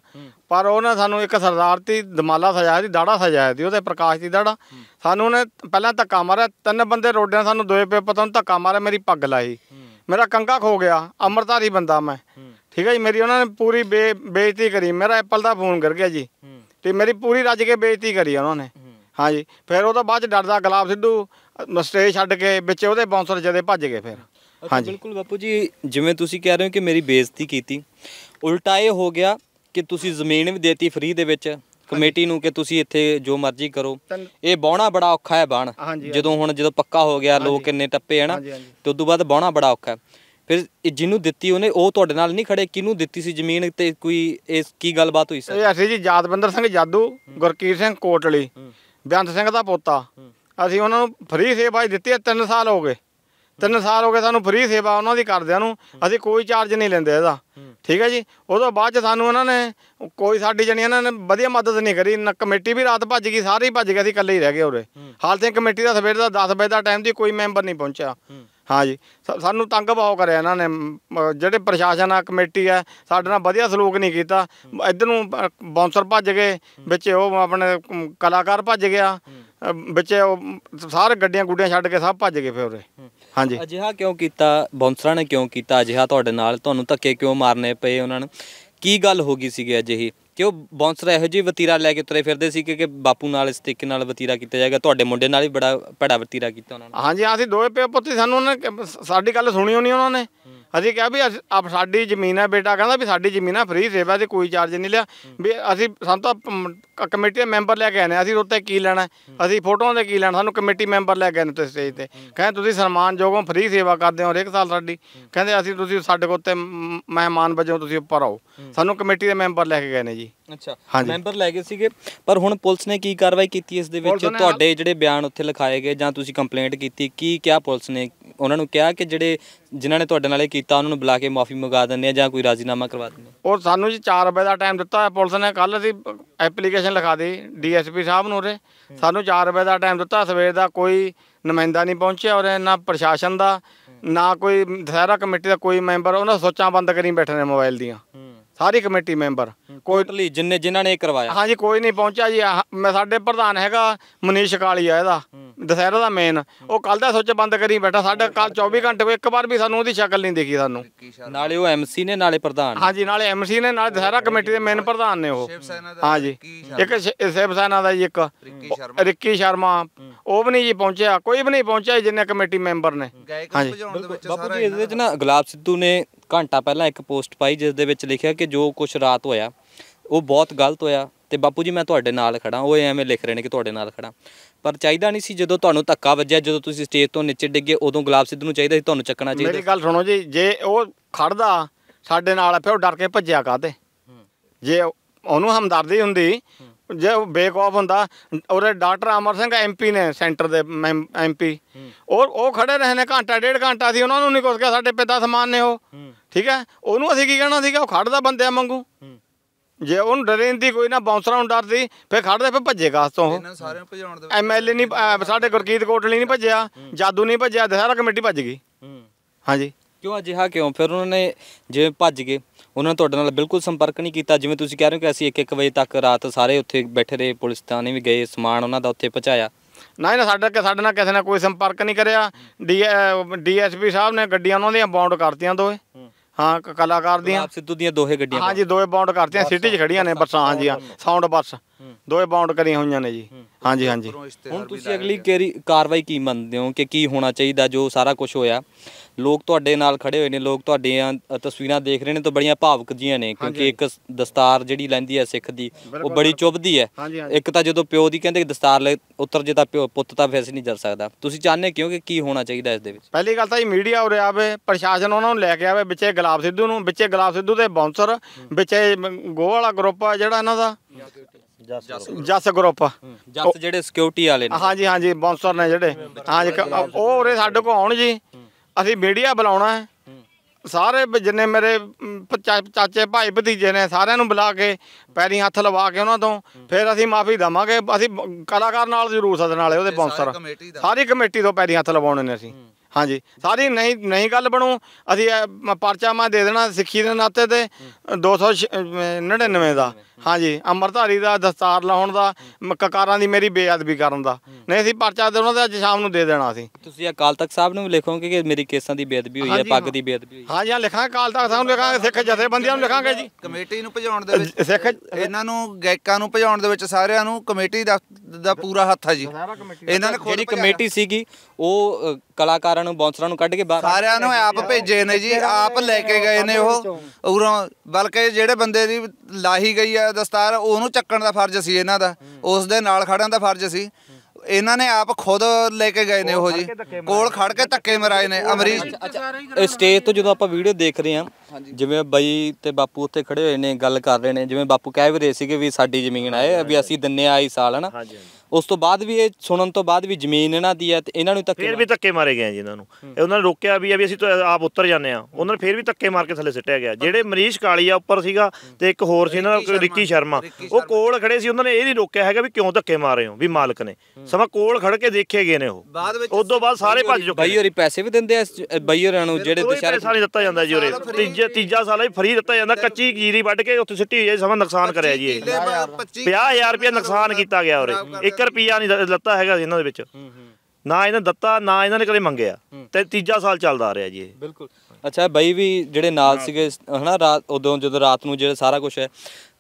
ਪਰ ਉਹਨੇ ਸਾਨੂੰ ਇੱਕ ਸਰਦਾਰ ਦੀ ਦਮਾਲਾ ਸਜਾਇਆ ਸੀ ਦਾੜਾ ਸਜਾਇਆ ਸੀ ਉਹਦੇ ਪ੍ਰਕਾਸ਼ ਦੀ ਦਾੜਾ ਸਾਨੂੰ ਉਹਨੇ ਪਹਿਲਾਂ ਧੱਕਾ ਮਾਰਿਆ ਤਿੰਨ ਬੰਦੇ ਰੋਡਿਆਂ ਸਾਨੂੰ ਦੋਏ ਪੇ ਪਤਾ ਨੂੰ ਧੱਕਾ ਮਾਰਿਆ ਮੇਰੀ ਪੱਗ ਲਾਈ ਮੇਰਾ ਕੰਗਾ ਖੋ ਗਿਆ ਅਮਰਤਾਰੀ ਬੰਦਾ ਮੈਂ ਠੀਕ ਹੈ ਜੀ ਮੇਰੀ ਉਹਨਾਂ ਨੇ ਪੂਰੀ ਬੇਇੱਜ਼ਤੀ ਕਰੀ ਮੇਰਾ ਐਪਲ ਦਾ ਫੋਨ ਗਿਰ ਗਿਆ ਜੀ ਤੇ ਮੇਰੀ ਪੂਰੀ ਰੱਜ ਕੇ ਬੇਇੱਜ਼ਤੀ ਕਰੀ ਉਹਨਾਂ ਨੇ ਹਾਂਜੀ ਫਿਰ ਉਹਦਾ ਬਾਅਦ ਚ ਡਰਦਾ ਗਲਾਬ ਸਿੱਧੂ ਸਟੇਜ ਛੱਡ ਕੇ ਵਿੱਚ ਉਹਦੇ ਬਾਉਂਸਰ ਜਦੇ ਭੱਜ ਗਏ ਫਿਰ ਹਾਂਜੀ ਬਿਲਕੁਲ ਬਾਪੂ ਜੀ ਜਿਵੇਂ ਤੁਸੀਂ ਕਹਿ ਰਹੇ ਹੋ ਕਿ ਮੇਰੀ ਬੇਇੱਜ਼ਤੀ ਕੀਤੀ ਉਲਟਾ ਇਹ ਹੋ ਗਿਆ ਕਿ ਤੁਸੀਂ ਜ਼ਮੀਨ ਵੀ ਦੇਤੀ ਫ੍ਰੀ ਦੇ ਵਿੱਚ ਕਮੇਟੀ ਨੂੰ ਕਿ ਤੁਸੀਂ ਇੱਥੇ ਜੋ ਮਰਜ਼ੀ ਕਰੋ ਇਹ ਬੌਣਾ ਬੜਾ ਔਖਾ ਹੈ ਬਾਣ ਜਦੋਂ ਹੁਣ ਜਦੋਂ ਪੱਕਾ ਹੋ ਗਿਆ ਲੋਕ ਕਿੰਨੇ ਟੱਪੇ ਹਨਾ ਤੇ ਉਸ ਤੋਂ ਬਾਅਦ ਬੌਣਾ ਬੜਾ ਔਖਾ ਹੈ ਫਿਰ ਜਿਹਨੂੰ ਦਿੱਤੀ ਉਹਨੇ ਉਹ ਤੁਹਾਡੇ ਨਾਲ ਨਹੀਂ ਖੜੇ ਕਿਹਨੂੰ ਦਿੱਤੀ ਸੀ ਜ਼ਮੀਨ ਤੇ ਕੋਈ ਇਸ ਕੀ ਗੱਲਬਾਤ ਹੋਈ ਸਰ ਅਸੀਂ ਜੀ ਜਾਦਵਿੰਦਰ ਸਿੰਘ ਜਾਦੂ ਗੁਰਕੀਰ ਸਿੰਘ ਕੋਟਲੀ ਬਿਆੰਤ ਸਿੰਘ ਦਾ ਪੋਤਾ ਅਸੀਂ ਉਹਨਾਂ ਨੂੰ ਫ੍ਰੀ ਸੇਵਾ ਹੀ ਦਿੱਤੀ ਹੈ 3 ਸਾਲ ਹੋ ਗਏ 3 ਸਾਲ ਹੋ ਗਏ ਸਾਨੂੰ ਫ੍ਰੀ ਸੇਵਾ ਉਹਨਾਂ ਦੀ ਕਰਦਿਆਂ ਨੂੰ ਅਸੀਂ ਕੋਈ ਚਾਰਜ ਨਹੀਂ ਲੈਂਦੇ ਇਹਦਾ ਠੀਕ ਹੈ ਜੀ ਉਹ ਤੋਂ ਬਾਅਦ ਚ ਸਾਨੂੰ ਉਹਨਾਂ ਨੇ ਕੋਈ ਸਾਡੀ ਜਣੀ ਇਹਨਾਂ ਨੇ ਵਧੀਆ ਮਦਦ ਨਹੀਂ ਕਰੀ ਨਾ ਕਮੇਟੀ ਵੀ ਰਾਤ ਭੱਜ ਗਈ ਸਾਰੇ ਹੀ ਭੱਜ ਗਏ ਅਸੀਂ ਇਕੱਲੇ ਹੀ ਰਹਿ ਗਏ ਉਰੇ ਹਾਲ ਤੇ ਕਮੇਟੀ ਦਾ ਸਵੇਰ ਦਾ 10 ਵਜੇ ਦਾ ਟਾਈਮ ਦੀ ਕੋਈ ਮੈਂਬਰ ਨਹੀਂ ਪਹੁੰਚਿਆ ਹਾਂਜੀ ਸਾਨੂੰ ਤੰਗ ਬਹੁਤ ਕਰਿਆ ਇਹਨਾਂ ਨੇ ਜਿਹੜੇ ਪ੍ਰਸ਼ਾਸਨ ਆ ਕਮੇਟੀ ਆ ਸਾਡੇ ਨਾਲ ਵਧੀਆ ਸਲੂਕ ਨਹੀਂ ਕੀਤਾ ਇੱਧਰ ਨੂੰ ਬੌਂਸਰ ਭੱਜ ਗਏ ਵਿੱਚ ਉਹ ਆਪਣੇ ਕਲਾਕਾਰ ਭੱਜ ਗਿਆ ਵਿੱਚ ਉਹ ਸਾਰੇ ਗੱਡੀਆਂ ਗੁੱਡੀਆਂ ਛੱਡ ਕੇ ਸਭ ਭੱਜ ਗਏ ਫਿਰ ਉਰੇ ਹਾਂਜੀ ਅਜਿਹਾ ਕਿਉਂ ਕੀਤਾ ਬੌਂਸਰਾਂ ਨੇ ਕਿਉਂ ਕੀਤਾ ਅਜਿਹਾ ਤੁਹਾਡੇ ਨਾਲ ਤੁਹਾਨੂੰ ਧੱਕੇ ਕਿਉਂ ਮਾਰਨੇ ਪਏ ਉਹਨਾਂ ਨੇ ਕੀ ਗੱਲ ਹੋ ਗਈ ਸੀਗੀ ਅਜਿਹੀ ਕਿ ਉਹ ਬੌਂਸਰ ਇਹੋ ਜਿਹੀ ਵਤੀਰਾ ਲੈ ਕੇ ਉਤਰੇ ਫਿਰਦੇ ਸੀ ਕਿ ਬਾਪੂ ਨਾਲ ਇਸ ਤਰੀਕੇ ਨਾਲ ਵਤੀਰਾ ਕੀਤਾ ਜਾਏਗਾ ਤੁਹਾਡੇ ਮੁੰਡੇ ਨਾਲ ਵੀ ਬੜਾ ਭੜਾ ਵਤੀਰਾ ਕੀਤਾ ਉਹਨਾਂ ਨੇ ਹਾਂਜੀ ਅਸੀਂ ਦੋਵੇਂ ਪਿਓ ਪੁੱਤ ਸਾਨੂੰ ਉਹਨਾਂ ਨੇ ਸਾਡੀ ਗੱਲ ਸੁਣੀ ਹੋਣੀ ਉਹਨਾਂ ਨੇ ਅਸੀਂ ਕਿਹਾ ਵੀ ਆਪ ਸਾਡੀ ਜ਼ਮੀਨ ਹੈ ਬੇਟਾ ਕਹਿੰਦਾ ਵੀ ਸਾਡੀ ਜ਼ਮੀਨ ਹੈ ਫ੍ਰੀ ਸੇਵਾ ਤੇ ਕੋਈ ਚਾਰਜ ਨਹੀਂ ਲਿਆ ਵੀ ਅਸੀਂ ਸਾਨੂੰ ਤਾਂ ਕਮੇਟੀ ਦੇ ਮੈਂਬਰ ਲੈ ਕੇ ਆਨੇ ਅਸੀਂ ਉੱਤੇ ਕੀ ਲੈਣਾ ਅਸੀਂ ਫੋਟੋਆਂ ਦੇ ਕੀ ਲੈਣਾ ਸਾਨੂੰ ਕਮੇਟੀ ਮੈਂਬਰ ਲੈ ਕੇ ਆਨੇ ਤੇ ਸਟੇਜ ਤੇ ਕਹਿੰਦੇ ਤੁਸੀਂ ਸਨਮਾਨਯੋਗ ਹੋ ਫ੍ਰੀ ਸੇਵਾ ਕਰਦੇ ਹੋ ਹਰੇਕ ਸਾਲ ਸਾਡੀ ਕਹਿੰਦੇ ਅਸੀਂ ਤੁਸੀਂ ਸਾਡੇ ਕੋਲ ਤੇ ਮਹਿਮਾਨ ਵਜੋਂ ਤੁਸੀਂ ਉੱਪਰ ਆਓ ਸਾਨੂੰ ਕਮੇਟੀ ਦੇ ਮੈਂਬਰ ਲੈ ਕੇ ਗਏ ਨੇ ਜੀ ਅੱਛਾ ਮੈਂਬਰ ਲੈ ਗਏ ਸੀਗੇ ਪਰ ਹੁਣ ਪੁਲਿਸ ਨੇ ਕੀ ਕਾਰਵਾਈ ਕੀਤੀ ਇਸ ਦੇ ਵਿੱਚ ਤੁਹਾਡੇ ਜਿਹੜੇ ਬਿਆਨ ਉੱਥੇ ਲਿਖਾਏ ਗਏ ਜਾਂ ਤੁਸੀਂ ਕੰਪਲੇਂਟ ਕੀਤੀ ਕੀ ਕਿਹਾ ਪੁਲਿਸ ਨੇ ਉਹਨਾਂ ਨੂੰ ਕਿਹਾ ਕਿ ਜਿਹੜੇ ਜਿਨ੍ਹਾਂ ਨੇ ਤੁਹਾਡੇ ਨਾਲ ਇਹ ਕੀਤਾ ਉਹਨਾਂ ਨੂੰ ਬੁਲਾ ਕੇ ਮਾਫੀ ਮੰਗਾ ਦਿੰਦੇ ਆ ਜਾਂ ਕੋਈ ਰਾਜ਼ੀਨਾਮਾ ਕਰਵਾ ਦਿੰਦੇ ਆ ਔਰ ਸਾਨੂੰ ਜੀ 4 ਵਜੇ ਦਾ ਟਾਈਮ ਦਿੱਤਾ ਹੋਇਆ ਪੁਲਿਸ ਨੇ ਕੱਲ ਅਸੀਂ ਐਪਲੀਕੇਸ਼ਨ ਲਿਖਾ ਦੀ ਡੀਐਸਪੀ ਸਾਹਿਬ ਨੂੰ ਉਰੇ ਸਾਨੂੰ 4 ਵਜੇ ਦਾ ਟਾਈਮ ਦਿੱਤਾ ਸਵੇਰ ਦਾ ਕੋਈ ਨੁਮਾਇੰਦਾ ਨਹੀਂ ਪਹੁੰਚਿਆ ਔਰ ਇਹਨਾਂ ਪ੍ਰਸ਼ਾਸਨ ਦਾ ਨਾ ਕੋਈ ਦੁਸਹਿਰਾ ਕਮੇਟੀ ਦਾ ਕੋਈ ਮੈਂਬਰ ਉਹਨਾਂ ਸੋਚਾਂ ਬੰਦ ਕਰੀ ਬੈਠੇ ਨੇ ਮੋਬਾਈਲ ਦੀਆਂ ਸਾਰੀ ਕਮੇਟੀ ਮੈਂਬਰ ਕੋਈ ਜਿੰਨੇ ਜਿਨ੍ਹਾਂ ਨੇ ਕਰਵਾਇਆ ਹਾਂਜੀ ਕੋਈ ਨਹੀਂ ਪਹੁੰਚਿਆ ਜੀ ਮੈਂ ਸਾਡੇ ਪ੍ਰਧਾਨ ਹੈਗਾ ਮਨੀਸ਼ ਕਾਲੀਆ ਇਹਦਾ ਦਸਹਿਰਾ ਦਾ ਮੇਨ ਉਹ ਕੱਲ ਦਾ ਸੋਚ ਬੰਦ ਕਰੀ ਬੈਠਾ ਸਾਡਾ ਕੱਲ 24 ਘੰਟੇ ਕੋ ਇੱਕ ਵਾਰ ਵੀ ਸਾਨੂੰ ਉਹਦੀ ਸ਼ਕਲ ਨਹੀਂ ਦੇਖੀ ਸਾਨੂੰ ਨਾਲੇ ਉਹ ਐਮਸੀ ਨੇ ਨਾਲੇ ਪ੍ਰਧਾਨ ਹਾਂਜੀ ਨਾਲੇ ਐਮਸੀ ਨੇ ਨਾਲੇ ਦਸਹਿਰਾ ਕਮੇਟੀ ਦੇ ਮੇਨ ਪ੍ਰਧਾਨ ਨੇ ਉਹ ਹਾਂਜੀ ਇੱਕ ਸੇਵ ਸੈਨਾ ਦਾ ਜੀ ਇੱਕ ਰਿੱਕੀ ਸ਼ਰਮਾ ਉਹ ਵੀ ਨਹੀਂ ਜੀ ਪਹੁੰਚਿਆ ਕੋਈ ਵੀ ਨਹੀਂ ਪਹੁੰਚਿਆ ਜਿੰਨੇ ਕਮੇਟੀ ਮੈਂਬਰ ਨੇ ਹਾਂਜੀ ਬਾਪੂ ਜੀ ਇਹਦੇ ਵਿੱਚ ਨਾ ਗੁਲਾਬ ਸਿੱਧੂ ਨੇ ਘੰਟਾ ਪਹਿਲਾਂ ਇੱਕ ਪੋਸਟ ਪਾਈ ਜਿਸ ਦੇ ਵਿੱਚ ਲਿਖਿਆ ਕਿ ਜੋ ਕੁਝ ਰਾਤ ਹੋਇਆ ਉਹ ਬਹੁਤ ਗਲਤ ਹੋਇਆ ਤੇ ਬਾਪੂ ਜੀ ਮੈਂ ਤੁਹਾਡੇ ਨਾਲ ਖੜਾ ਉਹ ਐਵੇਂ ਲਿਖ ਰਹੇ ਨੇ ਕਿ ਤੁਹਾਡੇ ਨਾਲ ਖੜਾ ਪਰ ਚਾਹੀਦਾ ਨਹੀਂ ਸੀ ਜਦੋਂ ਤੁਹਾਨੂੰ ਧੱਕਾ ਵੱਜਿਆ ਜਦੋਂ ਤੁਸੀਂ ਸਟੇਜ ਤੋਂ ਨੀਚੇ ਡਿੱਗੇ ਉਦੋਂ ਗੁਲਾਬ ਸਿੱਧੂ ਨੂੰ ਚਾਹੀਦਾ ਸੀ ਤੁਹਾਨੂੰ ਚੱਕਣਾ ਚਾਹੀਦਾ ਮੇਰੀ ਗੱਲ ਸੁਣੋ ਜੀ ਜੇ ਉਹ ਖੜਦਾ ਸਾਡੇ ਨਾਲ ਫਿਰ ਉਹ ਡਰ ਕੇ ਭੱਜਿਆ ਕਾਤੇ ਜੇ ਉਹਨੂੰ ਹਮਦਰਦੀ ਹੁੰਦੀ ਜੇ ਉਹ ਬੇਕਾਫ ਹੁੰਦਾ ਔਰ ਡਾਕਟਰ ਅਮਰ ਸਿੰਘ ਐਮਪੀ ਨੇ ਸੈਂਟਰ ਦੇ ਐਮਪੀ ਔਰ ਉਹ ਖੜੇ ਰਹੇ ਨੇ ਘੰਟਾ ਡੇਢ ਘੰਟਾ ਸੀ ਉਹਨਾਂ ਨੂੰ ਨਹੀਂ ਕੁਝ ਕਿਹਾ ਸਾਡੇ ਪਿਤਾ ਸਮਾਨ ਨੇ ਉਹ ਠੀਕ ਹੈ ਉਹਨੂੰ ਅਸੀਂ ਕੀ ਕਹਿਣਾ ਸੀਗਾ ਉਹ ਖੜਦਾ ਬੰਦਿਆ ਵਾਂਗੂ ਜੇ ਉਹਨ ਡਰੇ ਦੀ ਕੋਈ ਨਾ ਬਾਉਂਸਰਾਂ ਨੂੰ ਡਰਦੀ ਫੇ ਖੜਦੇ ਫੇ ਭੱਜੇਗਾ ਉਸ ਤੋਂ ਇਹਨਾਂ ਸਾਰਿਆਂ ਨੂੰ ਭਜਾਉਣ ਦੇ ਐਮਐਲਏ ਨਹੀਂ ਸਾਡੇ ਗੁਰਕੀਤ ਕੋਟਲੀ ਨਹੀਂ ਭੱਜਿਆ ਜਾਦੂ ਨਹੀਂ ਭੱਜਿਆ ਦਸਹਰਾ ਕਮੇਟੀ ਭੱਜ ਗਈ ਹਾਂਜੀ ਕਿਉਂ ਅਜਿਹਾ ਕਿਉਂ ਫਿਰ ਉਹਨਾਂ ਨੇ ਜਿਵੇਂ ਭੱਜ ਗਏ ਉਹਨਾਂ ਨੇ ਤੁਹਾਡੇ ਨਾਲ ਬਿਲਕੁਲ ਸੰਪਰਕ ਨਹੀਂ ਕੀਤਾ ਜਿਵੇਂ ਤੁਸੀਂ ਕਹਿ ਰਹੇ ਹੋ ਕਿ ਅਸੀਂ 1-1 ਵਜੇ ਤੱਕ ਰਾਤ ਸਾਰੇ ਉੱਥੇ ਬੈਠੇ ਰਹੇ ਪੁਲਿਸ ਥਾਣੇ ਵੀ ਗਏ ਸਮਾਨ ਉਹਨਾਂ ਦਾ ਉੱਥੇ ਪਹੁੰਚਾਇਆ ਨਾ ਨਾ ਸਾਡਾ ਸਾਡੇ ਨਾਲ ਕਿਸੇ ਨਾਲ ਕੋਈ ਸੰਪਰਕ ਨਹੀਂ ਕਰਿਆ ਡੀਐਸਪੀ ਸਾਹਿਬ ਨੇ ਗੱਡੀਆਂ ਉਹਨਾਂ ਦੀਆਂ ਬਾਉਂਡ ਕਰਤੀਆਂ ਦੋਏ ਹਾਂ ਕਲਾਕਾਰ ਦੀਆਂ ਆਪ ਸਿੱਧੂ ਦੀਆਂ ਦੋਹੇ ਗੱਡੀਆਂ ਹਾਂਜੀ ਦੋਵੇਂ ਬਾਉਂਡ ਆ ਸਿਟੀ 'ਚ ਖੜੀਆਂ ਨੇ ਬੱਸਾਂ ਹਾਂਜੀ ਹਾਂ ਸਾਊਂਡ ਬੱਸ ਦੋਏ ਬਾਉਂਡ ਕਰੀਆਂ ਹੋਈਆਂ ਨੇ ਜੀ ਹਾਂਜੀ ਹਾਂਜੀ ਹੁਣ ਤੁਸੀਂ ਅਗਲੀ ਕੇਰੀ ਕਾਰਵਾਈ ਕੀ ਮੰਨਦੇ ਹੋ ਕਿ ਕੀ ਹੋਣਾ ਚਾਹੀਦਾ ਜੋ ਸਾਰਾ ਕੁਝ ਹੋਇਆ ਲੋਕ ਤੁਹਾਡੇ ਨਾਲ ਖੜੇ ਹੋਏ ਨੇ ਲੋਕ ਤੁਹਾਡੀਆਂ ਤਸਵੀਰਾਂ ਦੇਖ ਰਹੇ ਨੇ ਤਾਂ ਬੜੀਆਂ ਭਾਵਕ ਜੀਆਂ ਨੇ ਕਿਉਂਕਿ ਇੱਕ ਦਸਤਾਰ ਜਿਹੜੀ ਲੈਂਦੀ ਹੈ ਸਿੱਖ ਦੀ ਉਹ ਬੜੀ ਚੁਬਦੀ ਹੈ ਇੱਕ ਤਾਂ ਜਦੋਂ ਪਿਓ ਦੀ ਕਹਿੰਦੇ ਦਸਤਾਰ ਲੈ ਉੱਤਰ ਜੇ ਤਾਂ ਪਿਓ ਪੁੱਤ ਤਾਂ ਫੈਸ ਨਹੀਂ ਜਰ ਸਕਦਾ ਤੁਸੀਂ ਚਾਹੁੰਦੇ ਕਿਉਂਕਿ ਕੀ ਹੋਣਾ ਚਾਹੀਦਾ ਇਸ ਦੇ ਵਿੱਚ ਪਹਿਲੀ ਗੱਲ ਤਾਂ ਇਹ ਮੀਡੀਆ ਉਰੇ ਆਵੇ ਪ੍ਰਸ਼ਾਸਨ ਉਹਨਾਂ ਨੂੰ ਲੈ ਕੇ ਆਵੇ ਵਿੱਚੇ ਗਲਾਬ ਸਿੱਧੂ ਨੂੰ ਵਿੱਚੇ ਗਲਾਬ ਸਿੱਧੂ ਦੇ ਬਾਉਂਸਰ ਵਿੱਚੇ ਗੋਹ ਵਾਲਾ ਗਰੁੱਪ ਆ ਜਿਹੜਾ ਇਹਨਾਂ ਦਾ ਜਸ ਗਰੁੱਪ ਜਸ ਜਿਹੜੇ ਸਿਕਿਉਰਿਟੀ ਵਾਲੇ ਨੇ ਹਾਂਜੀ ਹਾਂਜੀ ਬੌਂਸਰ ਨੇ ਜਿਹੜੇ ਹਾਂਜੀ ਕ- ਉਹ ਉਰੇ ਸਾਡੇ ਕੋਲ ਆਉਣ ਜੀ ਅਸੀਂ ਮੀਡੀਆ ਬੁਲਾਉਣਾ ਸਾਰੇ ਜਿੰਨੇ ਮੇਰੇ ਚਾਚੇ ਭਾਈ ਭਤੀਜੇ ਨੇ ਸਾਰਿਆਂ ਨੂੰ ਬੁਲਾ ਕੇ ਪੈਰੀ ਹੱਥ ਲਵਾ ਕੇ ਉਹਨਾਂ ਤੋਂ ਫਿਰ ਅਸੀਂ ਮਾਫੀ ਦਵਾਂਗੇ ਅਸੀਂ ਕਲਾਕਾਰ ਨਾਲ ਜ਼ਰੂਰ ਸਦਨ ਵਾਲੇ ਉਹਦੇ ਬੌਂਸਰ ਸਾਰੀ ਕਮੇਟੀ ਤੋਂ ਪੈਰੀ ਹੱਥ ਲਵਾਉਣੇ ਨੇ ਅਸੀਂ ਹਾਂਜੀ ਸਾਰੀ ਨਹੀਂ ਨਹੀਂ ਗੱਲ ਬਣੂ ਅਸੀਂ ਪਰਚਾ ਮੈਂ ਦੇ ਦੇਣਾ ਸਿੱਖੀ ਦੇ ਨਾਤੇ ਤੇ 299 ਦਾ ਹਾਂਜੀ ਅਮਰਧਾਰੀ ਦਾ ਦਸਤਾਰ ਲਾਉਣ ਦਾ ਕਕਾਰਾਂ ਦੀ ਮੇਰੀ ਬੇਅਦਬੀ ਕਰਨ ਦਾ ਨਹੀਂ ਅਸੀਂ ਪਰਚਾ ਦੇ ਉਹਨਾਂ ਦਾ ਅੱਜ ਸ਼ਾਮ ਨੂੰ ਦੇ ਦੇਣਾ ਸੀ ਤੁਸੀਂ ਅਕਾਲ ਤਖਤ ਸਾਹਿਬ ਨੂੰ ਲਿਖੋਗੇ ਕਿ ਮੇਰੀ ਕੇਸਾਂ ਦੀ ਬੇਅਦਬੀ ਹੋਈ ਹੈ ਪੱਗ ਦੀ ਬੇਅਦਬੀ ਹੋਈ ਹੈ ਹਾਂ ਜਾਂ ਲਿਖਾਂ ਅਕਾਲ ਤਖਤ ਸਾਹਿਬ ਨੂੰ ਲਿਖਾਂਗੇ ਸਿੱਖ ਜਥੇਬੰਦੀਆਂ ਨੂੰ ਲਿਖਾਂਗੇ ਜੀ ਕਮੇਟੀ ਨੂੰ ਭਜਾਉਣ ਦੇ ਵਿੱਚ ਸਿੱਖ ਇਹਨਾਂ ਨੂੰ ਗਾਇਕਾਂ ਨੂੰ ਭਜਾਉਣ ਦੇ ਵਿੱਚ ਸਾਰਿਆਂ ਨੂੰ ਕਮੇਟੀ ਦਾ ਪੂਰਾ ਹੱਥ ਹੈ ਜੀ ਇਹਨਾਂ ਨੇ ਜਿਹੜੀ ਕਮੇਟੀ ਸੀਗੀ ਉਹ ਕਲਾਕਾਰਾਂ ਨੂੰ ਬੌਂਸਰਾਂ ਨੂੰ ਕੱਢ ਕੇ ਬਾਹਰ ਸਾਰਿਆਂ ਨੂੰ ਆਪ ਭੇਜੇ ਨੇ ਜੀ ਆਪ ਲੈ ਕੇ ਗਏ ਨੇ ਉਹ ਉਰੋਂ ਬਲਕਿ ਜਿਹੜੇ ਬੰਦੇ ਦੀ ਲਾਹੀ ਗਈ ਆ ਦਸਤਾਰ ਉਹਨੂੰ ਚੱਕਣ ਦਾ ਫਰਜ਼ ਸੀ ਇਹਨਾਂ ਦਾ ਉਸ ਦੇ ਨਾਲ ਖੜਨ ਦਾ ਫਰਜ਼ ਸੀ ਇਹਨਾਂ ਨੇ ਆਪ ਖੁਦ ਲੈ ਕੇ ਗਏ ਨੇ ਉਹ ਜੀ ਕੋਲ ਖੜ ਕੇ ਧੱਕੇ ਮਰਾਏ ਨੇ ਅਮਰੀਸ਼ ਸਟੇਜ ਤੋਂ ਜਦੋਂ ਆਪਾਂ ਵੀਡੀਓ ਦੇਖ ਰਹੇ ਹਾਂ ਜਿਵੇਂ ਬਾਈ ਤੇ ਬਾਪੂ ਉੱਥੇ ਖੜੇ ਹੋਏ ਨੇ ਗੱਲ ਕਰ ਰਹੇ ਨੇ ਜਿਵੇਂ ਬਾਪੂ ਕਹਿ ਵੀ ਰਹੇ ਸੀਗੇ ਵੀ ਸਾਡੀ ਜ਼ਮੀਨ ਆਏ ਵੀ ਅਸੀਂ ਦੰਨੇ ਆਈ ਸਾਲ ਹਨਾ ਉਸ ਤੋਂ ਬਾਅਦ ਵੀ ਇਹ ਸੁਣਨ ਤੋਂ ਬਾਅਦ ਵੀ ਜ਼ਮੀਨ ਇਹਨਾਂ ਦੀ ਹੈ ਤੇ ਇਹਨਾਂ ਨੂੰ ਧੱਕੇ ਫਿਰ ਵੀ ਧੱਕੇ ਮਾਰੇ ਗਏ ਜੀ ਇਹਨਾਂ ਨੂੰ ਇਹ ਉਹਨਾਂ ਨੇ ਰੋਕਿਆ ਵੀ ਆ ਵੀ ਅਸੀਂ ਤਾਂ ਆਪ ਉੱਤਰ ਜਾਂਦੇ ਆ ਉਹਨਾਂ ਨੇ ਫਿਰ ਵੀ ਧੱਕੇ ਮਾਰ ਕੇ ਥੱਲੇ ਸਿੱਟਿਆ ਗਿਆ ਜਿਹੜੇ ਮਰੀਸ਼ ਕਾਲੀਆ ਉੱਪਰ ਸੀਗਾ ਤੇ ਇੱਕ ਹੋਰ ਸੀ ਇਹਨਾਂ ਦਾ ਰਿੱਕੀ ਸ਼ਰਮਾ ਉਹ ਕੋਲ ਖੜੇ ਸੀ ਉਹਨਾਂ ਨੇ ਇਹ ਨਹੀਂ ਰੋਕਿਆ ਹੈਗਾ ਵੀ ਕਿਉਂ ਧੱਕੇ ਮਾਰ ਰਹੇ ਹੋ ਵੀ ਮਾਲਕ ਨੇ ਸਮਾਂ ਕੋਲ ਖੜ ਕੇ ਦੇਖੇ ਗਏ ਨੇ ਉਹ ਉਸ ਤੋਂ ਬਾਅਦ ਸਾਰੇ ਭੱਜ ਚੁੱਕੇ ਬਾਈ ਹੋਰੀ ਪੈਸੇ ਵੀ ਦਿੰਦੇ ਆ ਬਾਈ ਹੋਰਾਂ ਨੂੰ ਜਿਹੜੇ ਦੁਸ਼ਹਿਰੇ ਪੈਸਾ ਨਹੀਂ ਦਿੱਤਾ ਜਾਂਦਾ ਜੀ ਉਹਰੇ ਤੀਜਾ ਤੀਜਾ ਸਾਲ ਹੀ ਫਰੀ ਦਿੱਤਾ ਜਾਂਦਾ ਕੱਚੀ ਜੀਰੀ ਵੱਢ ਕੇ ਉੱਥੇ ਸਿੱਟੀ ਹੋਈ ਹੈ ਸਮਾਂ ਨੁਕਸਾਨ ਕਰਿਆ ਜੀ ਇਹ 50000 ਰੁਪਏ ਨੁਕਸਾਨ ਕੀਤਾ ਗਿਆ ਉਰੇ ਇੱਕ ਰੁਪਿਆ ਨਹੀਂ ਲੱਤਾ ਹੈਗਾ ਇਹਨਾਂ ਦੇ ਵਿੱਚ ਨਾ ਇਹਨਾਂ ਦਿੱਤਾ ਨਾ ਇਹਨਾਂ ਨੇ ਕਦੇ ਮੰਗਿਆ ਤੇ ਤੀਜਾ ਸਾਲ ਚੱਲਦਾ ਆ ਰਿਹਾ ਜੀ ਇਹ ਬਿਲਕੁਲ ਅੱਛਾ ਬਈ ਵੀ ਜਿਹੜੇ ਨਾਲ ਸੀਗੇ ਹਨਾ ਰਾਤ ਉਦੋਂ ਜਦੋਂ ਰਾਤ ਨੂੰ ਜਿਹੜਾ ਸਾਰਾ ਕੁਝ ਹੈ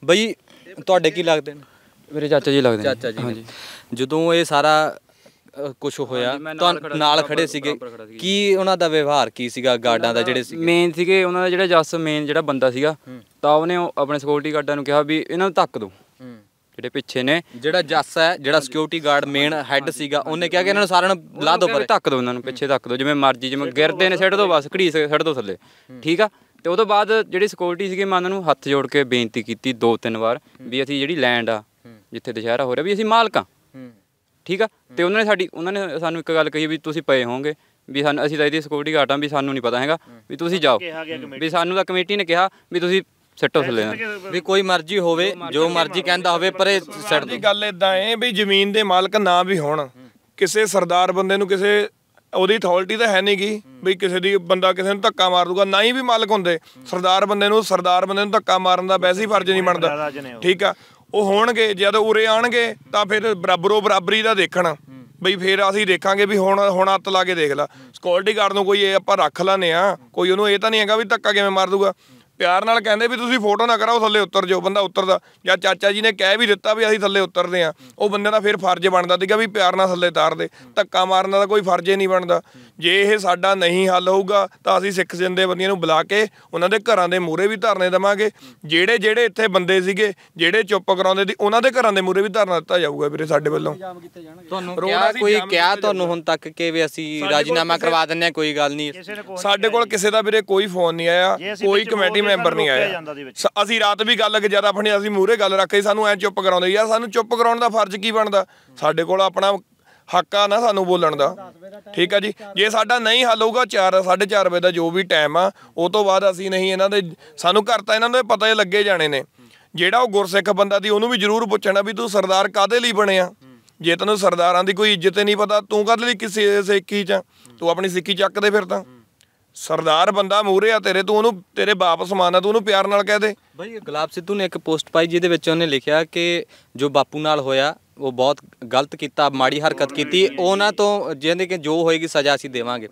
ਬਈ ਤੁਹਾਡੇ ਕੀ ਲੱਗਦੇ ਨੇ ਮੇਰੇ ਚਾਚਾ ਜੀ ਲੱਗਦੇ ਨੇ ਚਾਚਾ ਜੀ ਜਦੋਂ ਇਹ ਸਾਰਾ ਕੁਝ ਹੋਇਆ ਤੁਹਾਨੂੰ ਨਾਲ ਖੜੇ ਸੀਗੇ ਕੀ ਉਹਨਾਂ ਦਾ ਵਿਵਹਾਰ ਕੀ ਸੀਗਾ ਗਾਰਡਾਂ ਦਾ ਜਿਹੜੇ ਸੀਗੇ ਮੇਨ ਸੀਗੇ ਉਹਨਾਂ ਦਾ ਜਿਹੜਾ ਜੱਸ ਮੇਨ ਜਿਹੜਾ ਬੰਦਾ ਸੀਗਾ ਤਾਂ ਉਹਨੇ ਆਪਣੇ ਸਿਕਿਉਰਿਟੀ ਗਾਰਡਾਂ ਨੂੰ ਕਿਹਾ ਵੀ ਇਹਨਾਂ ਨੂੰ ਧੱਕ ਦਿਓ ਜਿਹੜੇ ਪਿੱਛੇ ਨੇ ਜਿਹੜਾ ਜੱਸ ਹੈ ਜਿਹੜਾ ਸਿਕਿਉਰਿਟੀ ਗਾਰਡ ਮੇਨ ਹੈੱਡ ਸੀਗਾ ਉਹਨੇ ਕਿਹਾ ਕਿ ਇਹਨਾਂ ਨੂੰ ਸਾਰਿਆਂ ਨੂੰ ਲਾ ਦੋ ਪਰੇ ਧੱਕ ਦਿਓ ਇਹਨਾਂ ਨੂੰ ਪਿੱਛੇ ਧੱਕ ਦਿਓ ਜਿਵੇਂ ਮਰਜ਼ੀ ਜਿਵੇਂ ਗਿਰਦੇ ਨੇ ਛੱਡ ਦੋ ਬਸ ਘੜੀ ਛੱਡ ਦੋ ਥੱਲੇ ਠੀਕ ਆ ਤੇ ਉਹ ਤੋਂ ਬਾਅਦ ਜਿਹੜੀ ਸਿਕਿਉਰਿਟੀ ਸੀਗੇ ਮੈਂ ਨੂੰ ਹੱਥ ਜੋੜ ਕੇ ਬੇਨਤੀ ਕੀਤੀ ਦੋ ਤਿੰਨ ਵਾਰ ਵੀ ਅਸੀਂ ਜਿਹੜੀ ਲੈਂਡ ਆ ਜਿੱਥੇ ਦੁਸ਼ਹਿਰਾ ਹੋ ਰਿਹਾ ਵੀ ਅਸੀਂ ਮਾਲਕਾਂ ਠੀਕ ਆ ਤੇ ਉਹਨਾਂ ਨੇ ਸਾਡੀ ਉਹਨਾਂ ਨੇ ਸਾਨੂੰ ਇੱਕ ਗੱਲ ਕਹੀ ਵੀ ਤੁਸੀਂ ਪਏ ਹੋਵੋਗੇ ਵੀ ਸਾਨੂੰ ਅਸੀਂ ਤਾਂ ਇਹਦੀ ਸਿਕਿਉਰਿਟੀ ਗਾਰਡਾਂ ਵੀ ਸਾਨੂੰ ਨਹੀਂ ਪਤਾ ਹੈਗਾ ਵੀ ਤੁਸੀਂ ਜਾਓ ਵੀ ਸਾਨੂੰ ਤਾਂ ਕਮੇਟੀ ਨੇ ਕਿਹਾ ਵੀ ਤੁਸੀਂ ਸੱਟੋ ਥੱਲੇ ਨਾ। ਵੀ ਕੋਈ ਮਰਜ਼ੀ ਹੋਵੇ ਜੋ ਮਰਜ਼ੀ ਕਹਿੰਦਾ ਹੋਵੇ ਪਰ ਇਹ ਸੱਟ ਦੀ ਗੱਲ ਇਦਾਂ ਐ ਵੀ ਜ਼ਮੀਨ ਦੇ ਮਾਲਕ ਨਾ ਵੀ ਹੋਣ ਕਿਸੇ ਸਰਦਾਰ ਬੰਦੇ ਨੂੰ ਕਿਸੇ ਉਹਦੀ ਅਥਾਰਟੀ ਤਾਂ ਹੈ ਨਹੀਂਗੀ ਵੀ ਕਿਸੇ ਦੀ ਬੰਦਾ ਕਿਸੇ ਨੂੰ ਧੱਕਾ ਮਾਰ ਦੂਗਾ ਨਾ ਹੀ ਵੀ ਮਾਲਕ ਹੁੰਦੇ ਸਰਦਾਰ ਬੰਦੇ ਨੂੰ ਸਰਦਾਰ ਬੰਦੇ ਨੂੰ ਧੱਕਾ ਮਾਰਨ ਦਾ ਵੈਸੇ ਹੀ ਫਰਜ਼ ਨਹੀਂ ਬਣਦਾ ਠੀਕ ਆ ਉਹ ਹੋਣਗੇ ਜਦ ਉਰੇ ਆਣਗੇ ਤਾਂ ਫਿਰ ਬਰਾਬਰੋ ਬਰਾਬਰੀ ਦਾ ਦੇਖਣ ਬਈ ਫਿਰ ਅਸੀਂ ਦੇਖਾਂਗੇ ਵੀ ਹੁਣ ਹੁਣ ਅੱਤ ਲਾ ਕੇ ਦੇਖ ਲਾ ਸਕਿਉਰਟੀ ਗਾਰਡ ਨੂੰ ਕੋਈ ਇਹ ਆਪਾਂ ਰੱਖ ਲਾਨੇ ਆ ਕੋਈ ਉਹਨੂੰ ਇਹ ਤਾਂ ਨਹੀਂ ਹੈਗਾ ਵੀ ਧੱਕਾ ਕਿਵੇਂ ਮਾਰ ਦੂਗਾ ਪਿਆਰ ਨਾਲ ਕਹਿੰਦੇ ਵੀ ਤੁਸੀਂ ਫੋਟੋ ਨਾ ਕਰਾਓ ਥੱਲੇ ਉਤਰ ਜਾਓ ਬੰਦਾ ਉਤਰਦਾ ਜਾਂ ਚਾਚਾ ਜੀ ਨੇ ਕਹਿ ਵੀ ਦਿੱਤਾ ਵੀ ਅਸੀਂ ਥੱਲੇ ਉਤਰਦੇ ਆ ਉਹ ਬੰਦੇ ਦਾ ਫਿਰ ਫਰਜ਼ ਬਣਦਾ ਸੀਗਾ ਵੀ ਪਿਆਰ ਨਾਲ ਥੱਲੇ ਤਾਰ ਦੇ ਧੱਕਾ ਮਾਰਨ ਦਾ ਕੋਈ ਫਰਜ਼ ਹੀ ਨਹੀਂ ਬਣਦਾ ਜੇ ਇਹ ਸਾਡਾ ਨਹੀਂ ਹੱਲ ਹੋਊਗਾ ਤਾਂ ਅਸੀਂ ਸਿੱਖ ਜਿੰਦੇ ਬੰਦੀਆਂ ਨੂੰ ਬੁਲਾ ਕੇ ਉਹਨਾਂ ਦੇ ਘਰਾਂ ਦੇ ਮੂਰੇ ਵੀ ਧਰਨੇ ਦਵਾਂਗੇ ਜਿਹੜੇ ਜਿਹੜੇ ਇੱਥੇ ਬੰਦੇ ਸੀਗੇ ਜਿਹੜੇ ਚੁੱਪ ਕਰਾਉਂਦੇ ਸੀ ਉਹਨਾਂ ਦੇ ਘਰਾਂ ਦੇ ਮੂਰੇ ਵੀ ਧਰਨਾ ਦਿੱਤਾ ਜਾਊਗਾ ਵੀਰੇ ਸਾਡੇ ਵੱਲੋਂ ਤੁਹਾਨੂੰ ਕਿਹਾ ਕੋਈ ਕਿਹਾ ਤੁਹਾਨੂੰ ਹੁਣ ਤੱਕ ਕਿ ਵੀ ਅਸੀਂ ਰਾਜੀਨਾਮਾ ਕਰਵਾ ਦਿੰਨੇ ਕੋਈ ਗੱਲ ਨਹੀਂ ਸਾਡੇ ਕੋਲ ਕਿਸੇ ਦਾ ਵੀਰੇ ਕੋਈ ਫੋਨ ਨਹੀਂ ਆਇਆ ਕੋਈ ਕਮੇਟੀ ਮੈਂਬਰ ਨਹੀਂ ਆਇਆ ਅਸੀਂ ਰਾਤ ਵੀ ਗੱਲ ਕਿ ਜਦ ਆਪਣੀ ਅਸੀਂ ਮੂਹਰੇ ਗੱਲ ਰੱਖੀ ਸਾਨੂੰ ਐ ਚੁੱਪ ਕਰਾਉਂਦੇ ਯਾਰ ਸਾਨੂੰ ਚੁੱਪ ਕਰਾਉਣ ਦਾ ਫਰਜ਼ ਕੀ ਬਣਦਾ ਸਾਡੇ ਕੋਲ ਆਪਣਾ ਹੱਕ ਆ ਨਾ ਸਾਨੂੰ ਬੋਲਣ ਦਾ ਠੀਕ ਆ ਜੀ ਜੇ ਸਾਡਾ ਨਹੀਂ ਹੱਲ ਹੋਊਗਾ 4 4:30 ਵਜੇ ਦਾ ਜੋ ਵੀ ਟਾਈਮ ਆ ਉਹ ਤੋਂ ਬਾਅਦ ਅਸੀਂ ਨਹੀਂ ਇਹਨਾਂ ਦੇ ਸਾਨੂੰ ਘਰ ਤਾਂ ਇਹਨਾਂ ਦੇ ਪਤਾ ਹੀ ਲੱਗੇ ਜਾਣੇ ਨੇ ਜਿਹੜਾ ਉਹ ਗੁਰਸਿੱਖ ਬੰਦਾ ਦੀ ਉਹਨੂੰ ਵੀ ਜ਼ਰੂਰ ਪੁੱਛਣਾ ਵੀ ਤੂੰ ਸਰਦਾਰ ਕਾਦੇ ਲਈ ਬਣਿਆ ਜੇ ਤੈਨੂੰ ਸਰਦਾਰਾਂ ਦੀ ਕੋਈ ਇੱਜ਼ਤ ਹੀ ਨਹੀਂ ਪਤਾ ਤੂੰ ਕਾਦੇ ਲਈ ਕਿਸੇ ਸਿੱਖੀ ਚ ਤੂੰ ਆਪਣੀ ਸਿੱਖੀ ਚੱਕਦੇ ਫਿਰ ਤਾਂ ਸਰਦਾਰ ਬੰਦਾ ਮੂਰੇ ਆ ਤੇਰੇ ਤੂੰ ਉਹਨੂੰ ਤੇਰੇ ਬਾਪ ਸਮਾਨ ਆ ਤੂੰ ਉਹਨੂੰ ਪਿਆਰ ਨਾਲ ਕਹਿ ਦੇ ਬਈ ਗੁਲਾਬ ਸਿੱਧੂ ਨੇ ਇੱਕ ਪੋਸਟ ਪਾਈ ਜਿਹਦੇ ਵਿੱਚ ਉਹਨੇ ਲਿਖਿਆ ਕਿ ਜੋ ਬਾਪੂ ਨਾਲ ਹੋਇਆ ਉਹ ਬਹੁਤ ਗਲਤ ਕੀਤਾ ਮਾੜੀ ਹਰਕਤ ਕੀਤੀ ਉਹਨਾਂ ਤੋਂ ਜਿਹਦੇ ਕਿ ਜੋ ਹੋਏਗੀ ਸਜ਼ਾ ਅਸੀਂ ਦੇਵਾਂਗੇ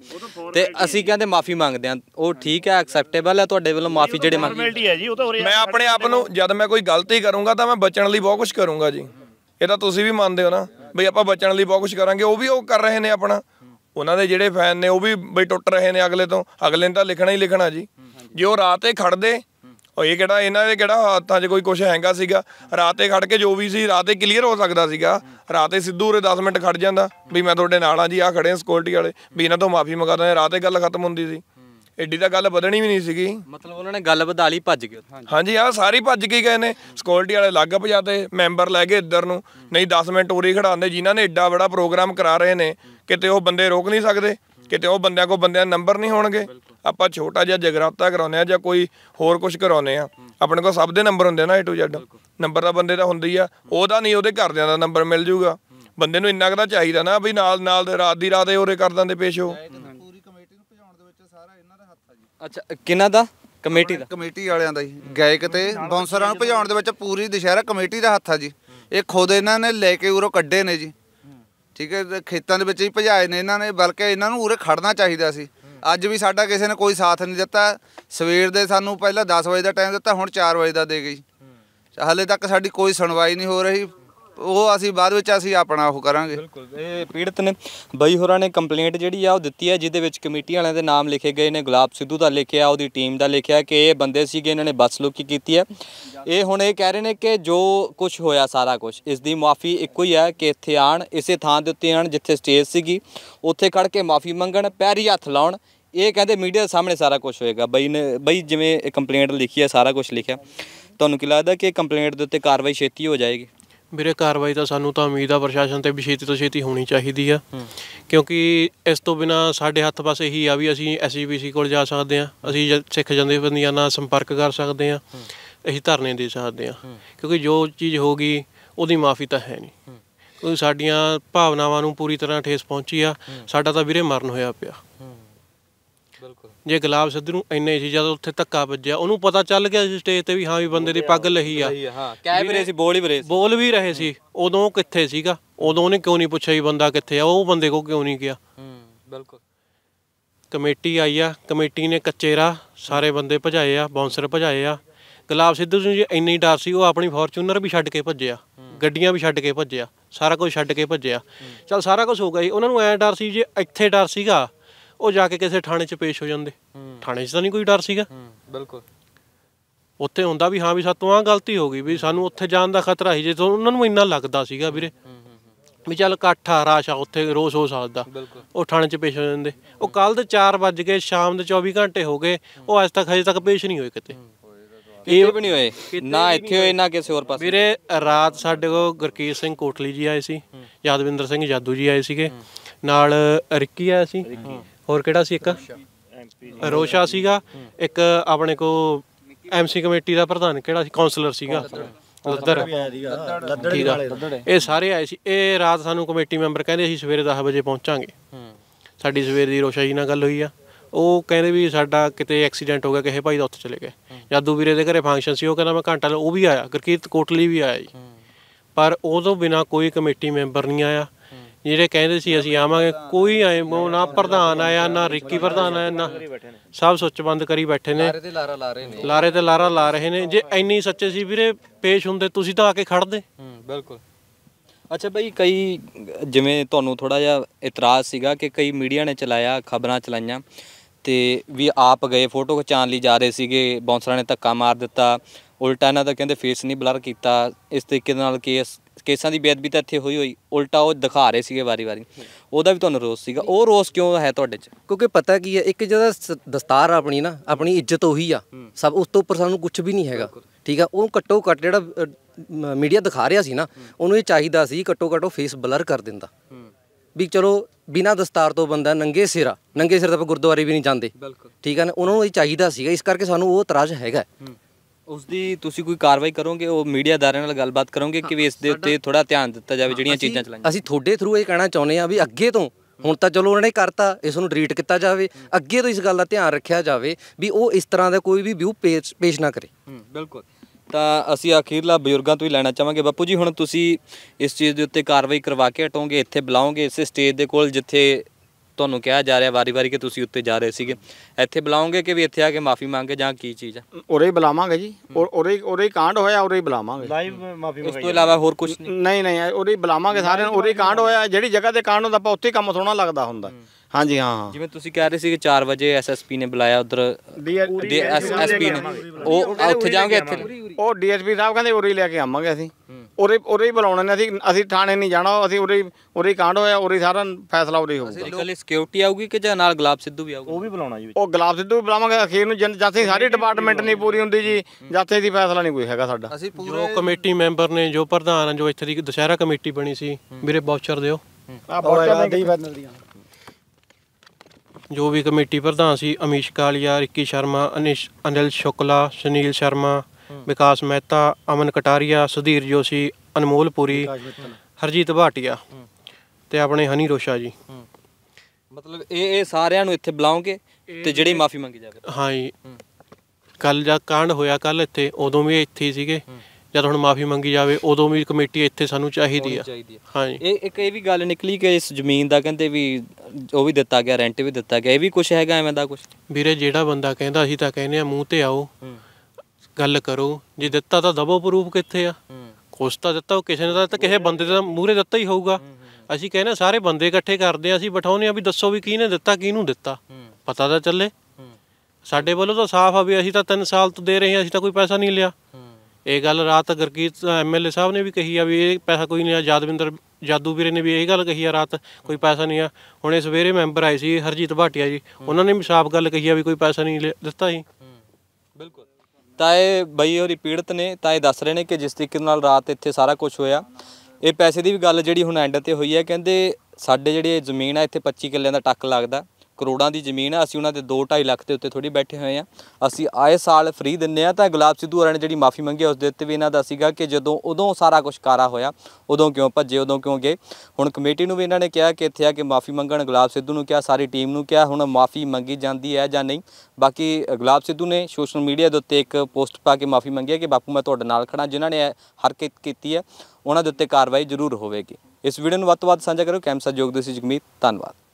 ਤੇ ਅਸੀਂ ਕਹਿੰਦੇ ਮਾਫੀ ਮੰਗਦੇ ਆ ਉਹ ਠੀਕ ਹੈ ਐਕਸੈਪਟੇਬਲ ਹੈ ਤੁਹਾਡੇ ਵੱਲੋਂ ਮਾਫੀ ਜਿਹੜੇ ਮੰਗੀ ਹੈ ਜੀ ਉਹ ਤਾਂ ਹੋ ਮੈਂ ਆਪਣੇ ਆਪ ਨੂੰ ਜਦ ਮੈਂ ਕੋਈ ਗਲਤੀ ਕਰੂੰਗਾ ਤਾਂ ਮੈਂ ਬਚਣ ਲਈ ਬਹੁਤ ਕੁਝ ਕਰੂੰਗਾ ਜੀ ਇਹ ਤਾਂ ਤੁਸੀਂ ਵੀ ਮੰਨਦੇ ਹੋ ਨਾ ਬਈ ਆਪਾਂ ਬਚਣ ਲਈ ਬਹੁਤ ਕੁਝ ਕਰਾਂਗੇ ਉਹ ਵੀ ਉਹ ਕਰ ਰਹੇ ਨੇ ਆਪਣਾ ਉਹਨਾਂ ਦੇ ਜਿਹੜੇ ਫੈਨ ਨੇ ਉਹ ਵੀ ਬਈ ਟੁੱਟ ਰਹੇ ਨੇ ਅਗਲੇ ਤੋਂ ਅਗਲੇ ਨੇ ਤਾਂ ਲਿਖਣਾ ਹੀ ਲਿਖਣਾ ਜੀ ਜੇ ਉਹ ਰਾਤ ਤੇ ਖੜਦੇ ਉਹ ਇਹ ਕਿਹੜਾ ਇਹਨਾਂ ਦੇ ਕਿਹੜਾ ਹੱਥਾਂ 'ਚ ਕੋਈ ਕੁਝ ਹੈਗਾ ਸੀਗਾ ਰਾਤੇ ਖੜ ਕੇ ਜੋ ਵੀ ਸੀ ਰਾਤੇ ਕਲੀਅਰ ਹੋ ਸਕਦਾ ਸੀਗਾ ਰਾਤੇ ਸਿੱਧੂ ਉਰੇ 10 ਮਿੰਟ ਖੜ ਜਾਂਦਾ ਵੀ ਮੈਂ ਤੁਹਾਡੇ ਨਾਲ ਆ ਜੀ ਆ ਖੜੇ ਸਕਿਉਰਟੀ ਵਾਲੇ ਵੀ ਇਹਨਾਂ ਤੋਂ ਮਾਫੀ ਰਾਤ ਰਾਤੇ ਗੱਲ ਖਤਮ ਹੁੰਦੀ ਸੀ ਏਡੀ ਤਾਂ ਗੱਲ ਵਧਣੀ ਵੀ ਨਹੀਂ ਸੀਗੀ ਮਤਲਬ ਉਹਨਾਂ ਨੇ ਗੱਲ ਵਧਾ ਲਈ ਭੱਜ ਗਏ ਹਾਂਜੀ ਆ ਸਾਰੀ ਭੱਜ ਕੇ ਗਏ ਨੇ ਸਕਿਉਰਿਟੀ ਵਾਲੇ ਲੱਗ ਪਜਾਦੇ ਮੈਂਬਰ ਲੈ ਗਏ ਇੱਧਰ ਨੂੰ ਨਹੀਂ 10 ਮਿੰਟ ਹੋਰੀ ਖੜਾਉਂਦੇ ਜਿਨ੍ਹਾਂ ਨੇ ਐਡਾ ਬੜਾ ਪ੍ਰੋਗਰਾਮ ਕਰਾ ਰਹੇ ਨੇ ਕਿਤੇ ਉਹ ਬੰਦੇ ਰੋਕ ਨਹੀਂ ਸਕਦੇ ਕਿਤੇ ਉਹ ਬੰਦਿਆਂ ਕੋ ਬੰਦਿਆਂ ਨੰਬਰ ਨਹੀਂ ਹੋਣਗੇ ਆਪਾਂ ਛੋਟਾ ਜਿਹਾ ਜਗਰਾਤਾ ਕਰਾਉਂਦੇ ਆ ਜਾਂ ਕੋਈ ਹੋਰ ਕੁਝ ਕਰਾਉਂਦੇ ਆ ਆਪਣੇ ਕੋ ਸਭ ਦੇ ਨੰਬਰ ਹੁੰਦੇ ਨਾ A to Z ਨੰਬਰ ਦਾ ਬੰਦੇ ਦਾ ਹੁੰਦਾ ਹੀ ਆ ਉਹਦਾ ਨਹੀਂ ਉਹਦੇ ਘਰਦਿਆਂ ਦਾ ਨੰਬਰ ਮਿਲ ਜੂਗਾ ਬੰਦੇ ਨੂੰ ਇੰਨਾ ਕਦਾ ਚਾਹੀਦਾ ਨਾ ਵੀ ਨਾਲ ਨਾਲ ਰਾਤ ਦੀ ਰਾਤ ਇਹ ਕਰ ਦਿੰਦੇ ਪੇਸ਼ੋ ਅੱਛਾ ਕਿਨਾਂ ਦਾ ਕਮੇਟੀ ਦਾ ਕਮੇਟੀ ਵਾਲਿਆਂ ਦਾ ਜੀ ਗਾਇਕ ਤੇ ਬੌਂਸਰਾਂ ਨੂੰ ਭਜਾਉਣ ਦੇ ਵਿੱਚ ਪੂਰੀ ਦੁਸ਼ਹਿਰਾ ਕਮੇਟੀ ਦਾ ਹੱਥ ਆ ਜੀ ਇਹ ਖੁਦ ਇਹਨਾਂ ਨੇ ਲੈ ਕੇ ਉਰੋਂ ਕੱਢੇ ਨੇ ਜੀ ਠੀਕ ਹੈ ਖੇਤਾਂ ਦੇ ਵਿੱਚ ਹੀ ਭਜਾਏ ਨੇ ਇਹਨਾਂ ਨੇ ਬਲਕਿ ਇਹਨਾਂ ਨੂੰ ਉਰੇ ਖੜਨਾ ਚਾਹੀਦਾ ਸੀ ਅੱਜ ਵੀ ਸਾਡਾ ਕਿਸੇ ਨੇ ਕੋਈ ਸਾਥ ਨਹੀਂ ਦਿੱਤਾ ਸਵੇਰ ਦੇ ਸਾਨੂੰ ਪਹਿਲਾਂ 10 ਵਜੇ ਦਾ ਟਾਈਮ ਦਿੱਤਾ ਹੁਣ 4 ਵਜੇ ਦਾ ਦੇ ਗਈ ਹਲੇ ਤੱਕ ਸਾਡੀ ਕੋਈ ਸੁਣਵਾਈ ਨਹੀਂ ਹੋ ਰਹੀ ਉਹ ਅਸੀਂ ਬਾਅਦ ਵਿੱਚ ਅਸੀਂ ਆਪਣਾ ਉਹ ਕਰਾਂਗੇ ਬਿਲਕੁਲ ਇਹ ਪੀੜਤ ਨੇ ਬਈ ਹੋਰਾਂ ਨੇ ਕੰਪਲੇਂਟ ਜਿਹੜੀ ਆ ਉਹ ਦਿੱਤੀ ਹੈ ਜਿਹਦੇ ਵਿੱਚ ਕਮੇਟੀ ਵਾਲਿਆਂ ਦੇ ਨਾਮ ਲਿਖੇ ਗਏ ਨੇ ਗੁਲਾਬ ਸਿੱਧੂ ਦਾ ਲਿਖਿਆ ਉਹਦੀ ਟੀਮ ਦਾ ਲਿਖਿਆ ਕਿ ਇਹ ਬੰਦੇ ਸੀਗੇ ਇਹਨਾਂ ਨੇ ਬਸ ਕੀਤੀ ਹੈ ਇਹ ਹੁਣ ਇਹ ਕਹਿ ਰਹੇ ਨੇ ਕਿ ਜੋ ਕੁਝ ਹੋਇਆ ਸਾਰਾ ਕੁਝ ਇਸ ਦੀ ਮਾਫੀ ਇੱਕੋ ਹੀ ਹੈ ਕਿ ਇੱਥੇ ਆਣ ਇਸੇ ਥਾਂ ਦੇ ਉੱਤੇ ਆਣ ਜਿੱਥੇ ਸਟੇਜ ਸੀਗੀ ਉੱਥੇ ਖੜ ਕੇ ਮਾਫੀ ਮੰਗਣ ਪੈਰੀ ਹੱਥ ਲਾਉਣ ਇਹ ਕਹਿੰਦੇ ਮੀਡੀਆ ਦੇ ਸਾਹਮਣੇ ਸਾਰਾ ਕੁਝ ਹੋਏਗਾ ਬਈ ਨੇ ਬਈ ਜਿਵੇਂ ਕੰਪਲੇਂਟ ਲਿਖੀ ਹੈ ਸਾਰਾ ਕੁਝ ਲਿਖਿਆ ਤੁਹਾਨੂੰ ਕੀ ਲੱਗਦਾ ਕਿ ਕੰਪਲੇਂਟ ਦੇ ਉੱਤੇ ਕਾਰਵਾਈ ਛੇਤੀ ਹੋ ਜਾਏਗੀ ਵੀਰੇ ਕਾਰਵਾਈ ਤਾਂ ਸਾਨੂੰ ਤਾਂ ਉਮੀਦ ਆ ਪ੍ਰਸ਼ਾਸਨ ਤੇ ਵੀ ਛੇਤੀ ਤੋਂ ਛੇਤੀ ਹੋਣੀ ਚਾਹੀਦੀ ਆ ਕਿਉਂਕਿ ਇਸ ਤੋਂ ਬਿਨਾ ਸਾਡੇ ਹੱਥ ਪਾਸੇ ਹੀ ਆ ਵੀ ਅਸੀਂ ਐਸਜੀਪੀਸੀ ਕੋਲ ਜਾ ਸਕਦੇ ਆ ਅਸੀਂ ਸਿੱਖ ਸਿੱਖ ਬੰਦੀਆਂ ਨਾਲ ਸੰਪਰਕ ਕਰ ਸਕਦੇ ਆ ਅਸੀਂ ਧਰਨੇ ਦੇ ਸਕਦੇ ਆ ਕਿਉਂਕਿ ਜੋ ਚੀਜ਼ ਹੋ ਗਈ ਉਹਦੀ ਮਾਫੀ ਤਾਂ ਹੈ ਨਹੀਂ ਕੋਈ ਸਾਡੀਆਂ ਭਾਵਨਾਵਾਂ ਨੂੰ ਪੂਰੀ ਤਰ੍ਹਾਂ ਠੇਸ ਪਹੁੰਚੀ ਆ ਸਾਡਾ ਤਾਂ ਵੀਰੇ ਮਰਨ ਹੋਇਆ ਪਿਆ ਜੇ ਗੁਲਾਬ ਸਿੱਧੂ ਨੂੰ ਇੰਨੇ ਸੀ ਜਦੋਂ ਉੱਥੇ ਧੱਕਾ ਵੱਜਿਆ ਉਹਨੂੰ ਪਤਾ ਚੱਲ ਗਿਆ ਸੀ ਸਟੇਜ ਤੇ ਵੀ ਹਾਂ ਵੀ ਬੰਦੇ ਦੀ ਪੱਗ ਲਹੀ ਆ ਹਾਂ ਕਹਿ ਵੀ ਰਹੇ ਸੀ ਬੋਲ ਹੀ ਰਹੇ ਸੀ ਬੋਲ ਵੀ ਰਹੇ ਸੀ ਉਦੋਂ ਕਿੱਥੇ ਸੀਗਾ ਉਦੋਂ ਉਹਨੇ ਕਿਉਂ ਨਹੀਂ ਪੁੱਛਿਆ ਵੀ ਬੰਦਾ ਕਿੱਥੇ ਆ ਉਹ ਬੰਦੇ ਕੋ ਕਿਉਂ ਨਹੀਂ ਗਿਆ ਹੂੰ ਬਿਲਕੁਲ ਕਮੇਟੀ ਆਈ ਆ ਕਮੇਟੀ ਨੇ ਕਚੇਰਾ ਸਾਰੇ ਬੰਦੇ ਭਜਾਏ ਆ ਬਾਉਂਸਰ ਭਜਾਏ ਆ ਗੁਲਾਬ ਸਿੱਧੂ ਨੂੰ ਜੀ ਇੰਨੀ ਡਰ ਸੀ ਉਹ ਆਪਣੀ ਫੋਰਚੂਨਰ ਵੀ ਛੱਡ ਕੇ ਭੱਜਿਆ ਗੱਡੀਆਂ ਵੀ ਛੱਡ ਕੇ ਭੱਜਿਆ ਸਾਰਾ ਕੁਝ ਛੱਡ ਕੇ ਭੱਜਿਆ ਚਲ ਸਾਰਾ ਕੁਝ ਹੋ ਗਿਆ ਸੀ ਉਹਨਾਂ ਨੂੰ ਐ ਡਰ ਸੀ ਜੇ ਇੱਥੇ ਡਰ ਸੀਗਾ ਉਹ ਜਾ ਕੇ ਕਿਸੇ ਥਾਣੇ 'ਚ ਪੇਸ਼ ਹੋ ਜਾਂਦੇ ਥਾਣੇ 'ਚ ਤਾਂ ਨਹੀਂ ਕੋਈ ਡਰ ਸੀਗਾ ਬਿਲਕੁਲ ਉੱਥੇ ਹੁੰਦਾ ਵੀ ਹਾਂ ਵੀ ਸਾਤੋਂ ਆ ਗਲਤੀ ਹੋ ਗਈ ਵੀ ਸਾਨੂੰ ਉੱਥੇ ਜਾਣ ਦਾ ਖਤਰਾ ਸੀ ਜੇ ਉਹਨਾਂ ਨੂੰ ਇੰਨਾ ਲੱਗਦਾ ਸੀਗਾ ਵੀਰੇ ਵੀ ਚੱਲ ਇਕੱਠਾ ਰਾਸ਼ਾ ਉੱਥੇ ਰੋਸ ਹੋ ਸਕਦਾ ਉਹ ਥਾਣੇ 'ਚ ਪੇਸ਼ ਹੋ ਜਾਂਦੇ ਉਹ ਕੱਲ ਦੇ 4 ਵਜ ਗਏ ਸ਼ਾਮ ਦੇ 24 ਘੰਟੇ ਹੋ ਗਏ ਉਹ ਅਜੇ ਤੱਕ ਹਜੇ ਤੱਕ ਪੇਸ਼ ਨਹੀਂ ਹੋਏ ਕਿਤੇ ਇਹ ਵੀ ਨਹੀਂ ਹੋਏ ਨਾ ਇੱਥੇ ਹੋਏ ਨਾ ਕਿਸੇ ਹੋਰ ਪਾਸੇ ਵੀਰੇ ਰਾਤ ਸਾਡੇ ਕੋ ਗੁਰਕੀਰ ਸਿੰਘ ਕੋਟਲੀ ਜੀ ਆਏ ਸੀ ਯਾਦਵਿੰਦਰ ਸਿੰਘ ਜਾਦੂ ਜੀ ਆਏ ਸੀਗੇ ਨਾਲ ਰਿੱਕੀ ਆਇਆ ਸੀ ਹੋਰ ਕਿਹੜਾ ਸੀ ਇੱਕ ਰੋਸ਼ਾ ਸੀਗਾ ਇੱਕ ਆਪਣੇ ਕੋ ਐਮਸੀ ਕਮੇਟੀ ਦਾ ਪ੍ਰਧਾਨ ਕਿਹੜਾ ਸੀ ਕਾਉਂਸਲਰ ਸੀਗਾ ਲੱਦੜ ਲੱਦੜ ਇਹ ਸਾਰੇ ਆਏ ਸੀ ਇਹ ਰਾਤ ਸਾਨੂੰ ਕਮੇਟੀ ਮੈਂਬਰ ਕਹਿੰਦੇ ਅਸੀਂ ਸਵੇਰੇ 10 ਵਜੇ ਪਹੁੰਚਾਂਗੇ ਸਾਡੀ ਸਵੇਰ ਦੀ ਰੋਸ਼ਾ ਜੀ ਨਾਲ ਗੱਲ ਹੋਈ ਆ ਉਹ ਕਹਿੰਦੇ ਵੀ ਸਾਡਾ ਕਿਤੇ ਐਕਸੀਡੈਂਟ ਹੋ ਗਿਆ ਕਿਸੇ ਭਾਈ ਦਾ ਉੱਥੇ ਚਲੇ ਗਏ ਜਾਦੂ ਵੀਰੇ ਦੇ ਘਰੇ ਫੰਕਸ਼ਨ ਸੀ ਉਹ ਕਹਿੰਦਾ ਮੈਂ ਘੰਟਾ ਉਹ ਵੀ ਆਇਆ ਗੁਰਕੀਰਤ ਕੋਟਲੀ ਵੀ ਆਇਆ ਜੀ ਪਰ ਉਦੋਂ ਬਿਨਾ ਕੋਈ ਕਮੇਟੀ ਮੈਂਬਰ ਨਹੀਂ ਆਇਆ ਜਿਹੜੇ ਕਹਿੰਦੇ ਸੀ ਅਸੀਂ ਆਵਾਂਗੇ ਕੋਈ ਆਏ ਨਾ ਪ੍ਰਧਾਨ ਆਇਆ ਨਾ ਰਿੱਕੀ ਪ੍ਰਧਾਨ ਆਇਆ ਨਾ ਸਭ ਸੁੱਚ ਬੰਦ ਕਰੀ ਬੈਠੇ ਨੇ ਲਾਰੇ ਤੇ ਲਾਰਾ ਲਾ ਰਹੇ ਨੇ ਲਾਰੇ ਤੇ ਲਾਰਾ ਲਾ ਰਹੇ ਨੇ ਜੇ ਐਨੀ ਸੱਚੇ ਸੀ ਵੀਰੇ ਪੇਸ਼ ਹੁੰਦੇ ਤੁਸੀਂ ਤਾਂ ਆ ਕੇ ਖੜਦੇ ਹੂੰ ਬਿਲਕੁਲ ਅੱਛਾ ਭਾਈ ਕਈ ਜਿਵੇਂ ਤੁਹਾਨੂੰ ਥੋੜਾ ਜਿਹਾ ਇਤਰਾਜ਼ ਸੀਗਾ ਕਿ ਕਈ ਮੀਡੀਆ ਨੇ ਚਲਾਇਆ ਖਬਰਾਂ ਚਲਾਈਆਂ ਤੇ ਵੀ ਆਪ ਗਏ ਫੋਟੋ ਖਿਚਾਣ ਲਈ ਜਾ ਰਹੇ ਸੀਗੇ ਬੌਂਸਰਾਂ ਨੇ ਧੱਕਾ ਮਾਰ ਦਿੱਤਾ ਉਲਟਾ ਇਹਨਾਂ ਦਾ ਕਹਿੰਦੇ ਫੇਸ ਨਹੀਂ ਬਲਰ ਕੀਤਾ ਇਸ ਤਰੀਕੇ ਨਾਲ ਕੇਸ ਕੇਸਾਂ ਦੀ ਬੇਅਦਬੀ ਤਾਂ ਇੱਥੇ ਹੋਈ ਹੋਈ ਉਲਟਾ ਉਹ ਦਿਖਾ ਰਹੇ ਸੀਗੇ ਵਾਰੀ-ਵਾਰੀ ਉਹਦਾ ਵੀ ਤੁਹਾਨੂੰ ਰੋਸ ਸੀਗਾ ਉਹ ਰੋਸ ਕਿਉਂ ਹੈ ਤੁਹਾਡੇ 'ਚ ਕਿਉਂਕਿ ਪਤਾ ਕੀ ਹੈ ਇੱਕ ਜਿਹੜਾ ਦਸਤਾਰ ਆਪਣੀ ਨਾ ਆਪਣੀ ਇੱਜ਼ਤ ਉਹੀ ਆ ਸਭ ਉਸ ਤੋਂ ਉੱਪਰ ਸਾਨੂੰ ਕੁਝ ਵੀ ਨਹੀਂ ਹੈਗਾ ਠੀਕ ਆ ਉਹ ਘੱਟੋ ਘੱਟ ਜਿਹੜਾ ਮੀਡੀਆ ਦਿਖਾ ਰਿਹਾ ਸੀ ਨਾ ਉਹਨੂੰ ਇਹ ਚਾਹੀਦਾ ਸੀ ਘੱਟੋ ਘੱਟ ਉਹ ਫੇਸ ਬਲਰ ਕਰ ਦਿੰਦਾ ਵੀ ਚਲੋ ਬਿਨਾ ਦਸਤਾਰ ਤੋਂ ਬੰਦਾ ਨੰਗੇ ਸਿਰਾ ਨੰਗੇ ਸਿਰ ਤਾਂ ਗੁਰਦੁਆਰੇ ਵੀ ਨਹੀਂ ਜਾਂਦੇ ਠੀਕ ਆ ਨਾ ਉਹਨਾਂ ਨੂੰ ਇਹ ਚਾਹੀਦਾ ਸੀਗਾ ਇਸ ਕਰਕੇ ਸਾਨੂੰ ਉਹ ਇਤਰਾਜ਼ ਹੈਗਾ ਉਸ ਦੀ ਤੁਸੀਂ ਕੋਈ ਕਾਰਵਾਈ ਕਰੋਗੇ ਉਹ ਦਾਰਿਆਂ ਨਾਲ ਗੱਲਬਾਤ ਕਰੋਗੇ ਕਿ ਵੀ ਇਸ ਦੇ ਉੱਤੇ ਥੋੜਾ ਧਿਆਨ ਦਿੱਤਾ ਜਾਵੇ ਜਿਹੜੀਆਂ ਚੀਜ਼ਾਂ ਚਲਾਈਆਂ ਅਸੀਂ ਤੁਹਾਡੇ ਥਰੂ ਇਹ ਕਹਿਣਾ ਚਾਹੁੰਦੇ ਆ ਵੀ ਅੱਗੇ ਤੋਂ ਹੁਣ ਤਾਂ ਚਲੋ ਉਹਨਾਂ ਨੇ ਕਰਤਾ ਇਸ ਨੂੰ ਡਿਲੀਟ ਕੀਤਾ ਜਾਵੇ ਅੱਗੇ ਤੋਂ ਇਸ ਗੱਲ ਦਾ ਧਿਆਨ ਰੱਖਿਆ ਜਾਵੇ ਵੀ ਉਹ ਇਸ ਤਰ੍ਹਾਂ ਦਾ ਕੋਈ ਵੀ ਵਿਊ ਪੇਸ਼ ਨਾ ਕਰੇ ਬਿਲਕੁਲ ਤਾਂ ਅਸੀਂ ਆਖੀਰਲਾ ਬਜ਼ੁਰਗਾਂ ਤੋਂ ਹੀ ਲੈਣਾ ਚਾਹਾਂਗੇ ਬਾਪੂ ਜੀ ਹੁਣ ਤੁਸੀਂ ਇਸ ਚੀਜ਼ ਦੇ ਉੱਤੇ ਕਾਰਵਾਈ ਕਰਵਾ ਕੇ ਹਟੋਗੇ ਇੱਥੇ ਬੁਲਾਓਗੇ ਇਸੇ ਸਟੇਜ ਦੇ ਕੋਲ ਜਿੱਥੇ ਤੁਹਾਨੂੰ ਕਿਹਾ ਜਾ ਰਿਹਾ ਵਾਰੀ-ਵਾਰੀ ਕਿ ਤੁਸੀਂ ਉੱਤੇ ਜਾ ਰਹੇ ਸੀਗੇ ਇੱਥੇ ਬੁਲਾਉਂਗੇ ਕਿ ਵੀ ਇੱਥੇ ਆ ਕੇ ਮਾਫੀ ਮੰਗੇ ਜਾਂ ਕੀ ਚੀਜ਼ ਆ ਉਰੇ ਹੀ ਬੁਲਾਵਾਂਗੇ ਜੀ ਉਰੇ ਉਰੇ ਕਾਂਡ ਹੋਇਆ ਉਰੇ ਹੀ ਬੁਲਾਵਾਂਗੇ ਲਾਈਵ ਮਾਫੀ ਮੰਗਾਈ ਇਸ ਤੋਂ ਇਲਾਵਾ ਹੋਰ ਕੁਝ ਨਹੀਂ ਨਹੀਂ ਨਹੀਂ ਉਰੇ ਹੀ ਬੁਲਾਵਾਂਗੇ ਸਾਰਿਆਂ ਨੂੰ ਉਰੇ ਕਾਂਡ ਹੋਇਆ ਜਿਹੜੀ ਜਗ੍ਹਾ ਤੇ ਕਾਂਡ ਹੁੰਦਾ ਆਪਾਂ ਉੱਥੇ ਕੰਮ ਸੋਹਣਾ ਲੱਗਦਾ ਹੁੰਦਾ ਹਾਂਜੀ ਹਾਂ ਜਿਵੇਂ ਤੁਸੀਂ ਕਹਿ ਰਹੇ ਸੀ ਕਿ 4 ਵਜੇ ਐਸਐਸਪੀ ਨੇ ਬੁਲਾਇਆ ਉਧਰ ਐਸਐਸਪੀ ਨੇ ਉਹ ਉੱਥੇ ਜਾਵਾਂਗੇ ਇੱਥੇ ਉਹ ਡੀਐਸਪੀ ਸਾਹਿਬ ਕਹਿੰਦੇ ਉਰੇ ਹੀ ਲੈ ਕੇ ਆਵਾਂਗੇ ਅਸੀਂ ਉਰੇ ਉਰੇ ਹੀ ਬੁਲਾਉਣਾ ਨੇ ਅਸੀਂ ਅਸੀਂ ਥਾਣੇ ਨਹੀਂ ਜਾਣਾ ਅਸੀਂ ਉਰੇ ਉਰੇ ਕਾਂਡ ਹੋਇਆ ਉਰੇ ਸਾਰਾ ਫੈਸਲਾ ਉਰੇ ਹੋਊਗਾ ਅਸੀਂ ਕੱਲੇ ਸਿਕਿਉਰਿਟੀ ਆਊਗੀ ਕਿ ਜਾਂ ਨਾਲ ਗੁਲਾਬ ਸਿੱਧੂ ਵੀ ਆਊਗਾ ਉਹ ਵੀ ਬੁਲਾਉਣਾ ਜੀ ਉਹ ਗੁਲਾਬ ਸਿੱਧੂ ਵੀ ਬੁਲਾਵਾਂਗੇ ਅਖੀਰ ਨੂੰ ਜਦ ਜਾਂਸੀ ਸਾਰੀ ਡਿਪਾਰਟਮੈਂਟ ਨਹੀਂ ਪੂਰੀ ਹੁੰਦੀ ਜੀ ਜਾਂਥੇ ਦੀ ਫੈਸਲਾ ਨਹੀਂ ਕੋਈ ਹੈਗਾ ਸਾਡਾ ਅਸੀਂ ਜੋ ਕਮੇਟੀ ਮੈਂਬਰ ਨੇ ਜੋ ਪ੍ਰਧਾਨ ਜੋ ਇੱਥੇ ਦੀ ਦੁਸ਼ਹਿਰਾ ਕਮੇਟੀ ਬਣੀ ਸੀ ਮੇਰੇ ਬਾਊਚਰ ਦਿਓ ਆ ਬਾਊਚਰ ਨਹੀਂ ਬਦਲਦੀਆਂ ਜੋ ਵੀ ਕਮੇਟੀ ਪ੍ਰਧਾਨ ਸੀ ਅਮੀਸ਼ ਕਾਲੀਆ ਰਿੱਕੀ ਸ਼ਰਮਾ ਅਨਿਸ਼ ਅਨਿਲ ਸ਼ੁਕਲਾ ਸੁਨੀਲ ਸ਼ਰਮਾ ਵਿਕਾਸ ਮਹਿਤਾ ਅਮਨ ਕਟਾਰੀਆ ਸੁਧੀਰ ਜੋਸ਼ੀ ਅਨਮੋਲ ਪੁਰੀ ਹਰਜੀਤ ਬਾਟਿਆ ਤੇ ਆਪਣੇ ਹਨੀ ਰੋਸ਼ਾ ਜੀ ਮਤਲਬ ਇਹ ਇਹ ਸਾਰਿਆਂ ਨੂੰ ਇੱਥੇ ਬੁਲਾਉਂਗੇ ਤੇ ਜਿਹੜੀ ਮਾਫੀ ਮੰਗੀ ਜਾਵੇ ਹਾਂ ਜੀ ਕੱਲ ਜਾਂ ਕਾਂਡ ਹੋਇਆ ਕੱਲ ਇੱਥੇ ਉਦੋਂ ਵੀ ਇੱਥੇ ਸੀਗੇ ਜਦ ਹੁਣ ਮਾਫੀ ਮੰਗੀ ਜਾਵੇ ਉਦੋਂ ਵੀ ਕਮੇਟੀ ਇੱਥੇ ਸਾਨੂੰ ਚਾਹੀਦੀ ਆ ਹਾਂਜੀ ਇਹ ਇੱਕ ਇਹ ਵੀ ਗੱਲ ਨਿਕਲੀ ਕਿ ਇਸ ਜ਼ਮੀਨ ਦਾ ਕਹਿੰਦੇ ਵੀ ਉਹ ਵੀ ਦਿੱਤਾ ਗਿਆ ਰੈਂਟ ਵੀ ਦਿੱਤਾ ਗਿਆ ਇਹ ਵੀ ਕੁਝ ਹੈਗਾ ਐਵੇਂ ਦਾ ਕੁਝ ਵੀਰੇ ਜਿਹੜਾ ਬੰਦਾ ਕਹਿੰਦਾ ਅਸੀਂ ਤਾਂ ਕਹਿੰਦੇ ਆ ਮੂੰਹ ਤੇ ਆਓ ਗੱਲ ਕਰੋ ਜੇ ਦਿੱਤਾ ਤਾਂ ਦਬੋ ਪ੍ਰੂਫ ਕਿੱਥੇ ਆ ਕੁਛ ਤਾਂ ਦਿੱਤਾ ਉਹ ਕਿਸੇ ਨੇ ਤਾਂ ਕਿਸੇ ਬੰਦੇ ਦਾ ਮੂਹਰੇ ਦਿੱਤਾ ਹੀ ਹੋਊਗਾ ਅਸੀਂ ਕਹਿੰਦੇ ਸਾਰੇ ਬੰਦੇ ਇਕੱਠੇ ਕਰਦੇ ਆ ਅਸੀਂ ਬਿਠਾਉਨੇ ਆ ਵੀ ਦੱਸੋ ਵੀ ਕਿਹਨੇ ਦਿੱਤਾ ਕਿਹਨੂੰ ਦਿੱਤਾ ਪਤਾ ਤਾਂ ਚੱਲੇ ਸਾਡੇ ਵੱਲੋਂ ਤਾਂ ਸਾਫ਼ ਆ ਵੀ ਅਸੀਂ ਤਾਂ 3 ਸਾਲ ਤੋਂ ਦੇ ਰਹੇ ਆ ਅਸੀਂ ਤਾਂ ਕੋਈ ਪੈਸਾ ਨਹੀਂ ਲਿਆ ਇਹ ਗੱਲ ਰਾਤ ਗਰਕੀਤ ਐਮਐਲਏ ਸਾਹਿਬ ਨੇ ਵੀ ਕਹੀ ਆ ਵੀ ਇਹ ਪੈਸਾ ਕੋਈ ਨਹੀਂ ਆ ਜਦਵਿੰਦਰ ਜਾਦੂ ਵੀਰੇ ਨੇ ਵੀ ਇਹ ਗੱਲ ਕਹੀ ਆ ਰਾਤ ਕੋਈ ਪੈਸਾ ਨਹੀਂ ਆ ਹੁਣ ਇਹ ਸਵੇਰੇ ਮੈਂਬਰ ਆਏ ਸੀ ਹਰਜੀਤ ਭਾਟਿਆ ਜੀ ਉਹਨਾਂ ਨੇ ਵੀ ਸਾਫ਼ ਗੱਲ ਕਹੀ ਆ ਵੀ ਕੋਈ ਪੈਸਾ ਨਹੀਂ ਦਿੱਤਾ ਜੀ ਬਿਲਕੁਲ ਤਾਂ ਇਹ ਬਈ ਹੋਰੀ ਪੀੜਤ ਨੇ ਤਾਂ ਇਹ ਦੱਸ ਰਹੇ ਨੇ ਕਿ ਜਿਸ ਤਰੀਕੇ ਨਾਲ ਰਾਤ ਇੱਥੇ ਸਾਰਾ ਕੁਝ ਹੋਇਆ ਇਹ ਪੈਸੇ ਦੀ ਵੀ ਗੱਲ ਜਿਹੜੀ ਹੁਣ ਐਂਡ ਤੇ ਹੋਈ ਹੈ ਕਹਿੰਦੇ ਸਾਡੇ ਜਿਹੜੇ ਜ਼ਮੀਨ ਆ ਇੱਥੇ 25 ਕਿੱਲਿਆਂ ਦਾ ਟੱਕ ਲੱਗਦਾ ਕਰੋੜਾਂ ਦੀ ਜ਼ਮੀਨ ਹੈ ਅਸੀਂ ਉਹਨਾਂ ਦੇ 2.5 ਲੱਖ ਦੇ ਉੱਤੇ ਥੋੜੀ ਬੈਠੇ ਹੋਏ ਆ ਅਸੀਂ ਆਏ ਸਾਲ ਫ੍ਰੀ ਦਿੰਨੇ ਆ ਤਾਂ ਗੁਲਾਬ ਸਿੱਧੂ ਹੋਰਾਂ ਨੇ ਜਿਹੜੀ ਮਾਫੀ ਮੰਗੀ ਉਸ ਦੇ ਉੱਤੇ ਵੀ ਇਹਨਾਂ ਦਾ ਸੀਗਾ ਕਿ ਜਦੋਂ ਉਦੋਂ ਸਾਰਾ ਕੁਝ ਕਾਰਾ ਹੋਇਆ ਉਦੋਂ ਕਿਉਂ ਭੱਜੇ ਉਦੋਂ ਕਿਉਂ ਗਏ ਹੁਣ ਕਮੇਟੀ ਨੂੰ ਵੀ ਇਹਨਾਂ ਨੇ ਕਿਹਾ ਕਿ ਇੱਥੇ ਆ ਕੇ ਮਾਫੀ ਮੰਗਣ ਗੁਲਾਬ ਸਿੱਧੂ ਨੂੰ ਕਿਹਾ ਸਾਰੀ ਟੀਮ ਨੂੰ ਕਿਹਾ ਹੁਣ ਮਾਫੀ ਮੰਗੀ ਜਾਂਦੀ ਹੈ ਜਾਂ ਨਹੀਂ ਬਾਕੀ ਗੁਲਾਬ ਸਿੱਧੂ ਨੇ ਸੋਸ਼ਲ ਮੀਡੀਆ ਦੇ ਉੱਤੇ ਇੱਕ ਪੋਸਟ ਪਾ ਕੇ ਮਾਫੀ ਮੰਗੀ ਕਿ ਬਾਪੂ ਮੈਂ ਤੁਹਾਡੇ ਨਾਲ ਖੜਾ ਜਿਨ੍ਹਾਂ ਨੇ ਹਰਕਤ ਕੀਤੀ ਹੈ ਉਹਨਾਂ ਦੇ ਉੱਤੇ ਕਾਰਵਾਈ ਜ਼ਰੂਰ ਹੋਵੇਗੀ ਇਸ ਵੀਡੀਓ ਨੂੰ ਵੱਧ ਤੋਂ ਵੱਧ ਸਾਂਝਾ ਕਰੋ ਕੈਮਸਾ ਜੋਗ ਸੀ ਜਗਮੀਤ ਧੰਨਵਾਦ